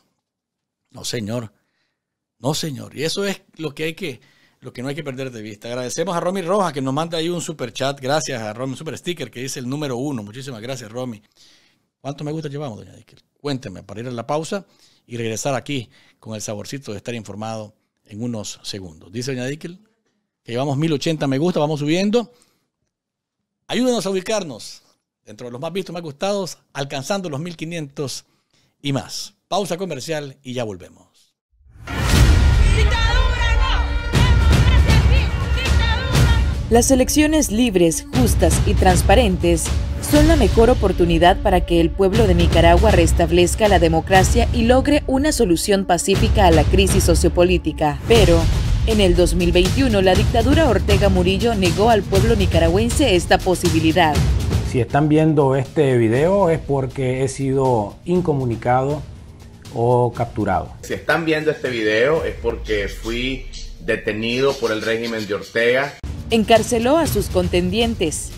No, señor. No, señor. Y eso es lo que hay que, lo que no hay que perder de vista. Agradecemos a Romy Rojas que nos manda ahí un super chat. Gracias a Romy, un super sticker que dice el número uno. Muchísimas gracias, Romy. ¿Cuánto me gusta llevamos, doña Cuénteme para ir a la pausa y regresar aquí con el saborcito de estar informado en unos segundos. Dice doña Dikel que llevamos 1080 me gusta, vamos subiendo. Ayúdenos a ubicarnos dentro de los más vistos, más gustados, alcanzando los 1500 y más. Pausa comercial y ya volvemos. Las elecciones libres, justas y transparentes son la mejor oportunidad para que el pueblo de Nicaragua restablezca la democracia y logre una solución pacífica a la crisis sociopolítica. Pero, en el 2021, la dictadura Ortega Murillo negó al pueblo nicaragüense esta posibilidad. Si están viendo este video es porque he sido incomunicado o capturado. Si están viendo este video es porque fui detenido por el régimen de Ortega encarceló a sus contendientes,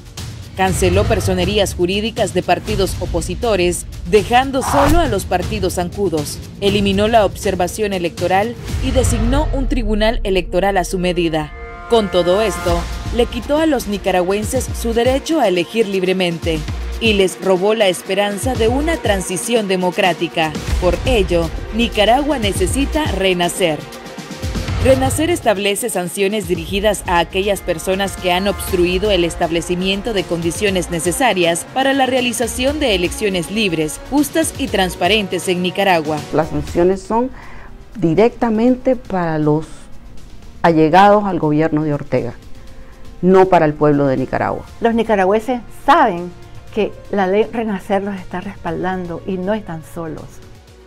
canceló personerías jurídicas de partidos opositores, dejando solo a los partidos zancudos, eliminó la observación electoral y designó un tribunal electoral a su medida. Con todo esto, le quitó a los nicaragüenses su derecho a elegir libremente y les robó la esperanza de una transición democrática. Por ello, Nicaragua necesita renacer. Renacer establece sanciones dirigidas a aquellas personas que han obstruido el establecimiento de condiciones necesarias para la realización de elecciones libres, justas y transparentes en Nicaragua. Las sanciones son directamente para los allegados al gobierno de Ortega, no para el pueblo de Nicaragua. Los nicaragüenses saben que la ley Renacer los está respaldando y no están solos.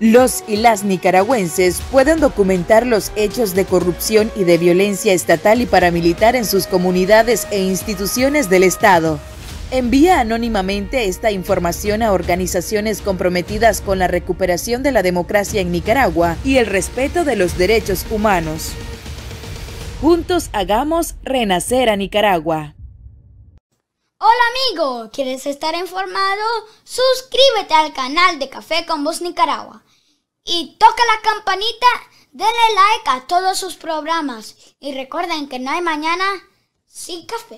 Los y las nicaragüenses pueden documentar los hechos de corrupción y de violencia estatal y paramilitar en sus comunidades e instituciones del Estado. Envía anónimamente esta información a organizaciones comprometidas con la recuperación de la democracia en Nicaragua y el respeto de los derechos humanos. Juntos hagamos renacer a Nicaragua. Hola amigo, ¿quieres estar informado? Suscríbete al canal de Café con Voz Nicaragua y toca la campanita, denle like a todos sus programas y recuerden que no hay mañana sin café.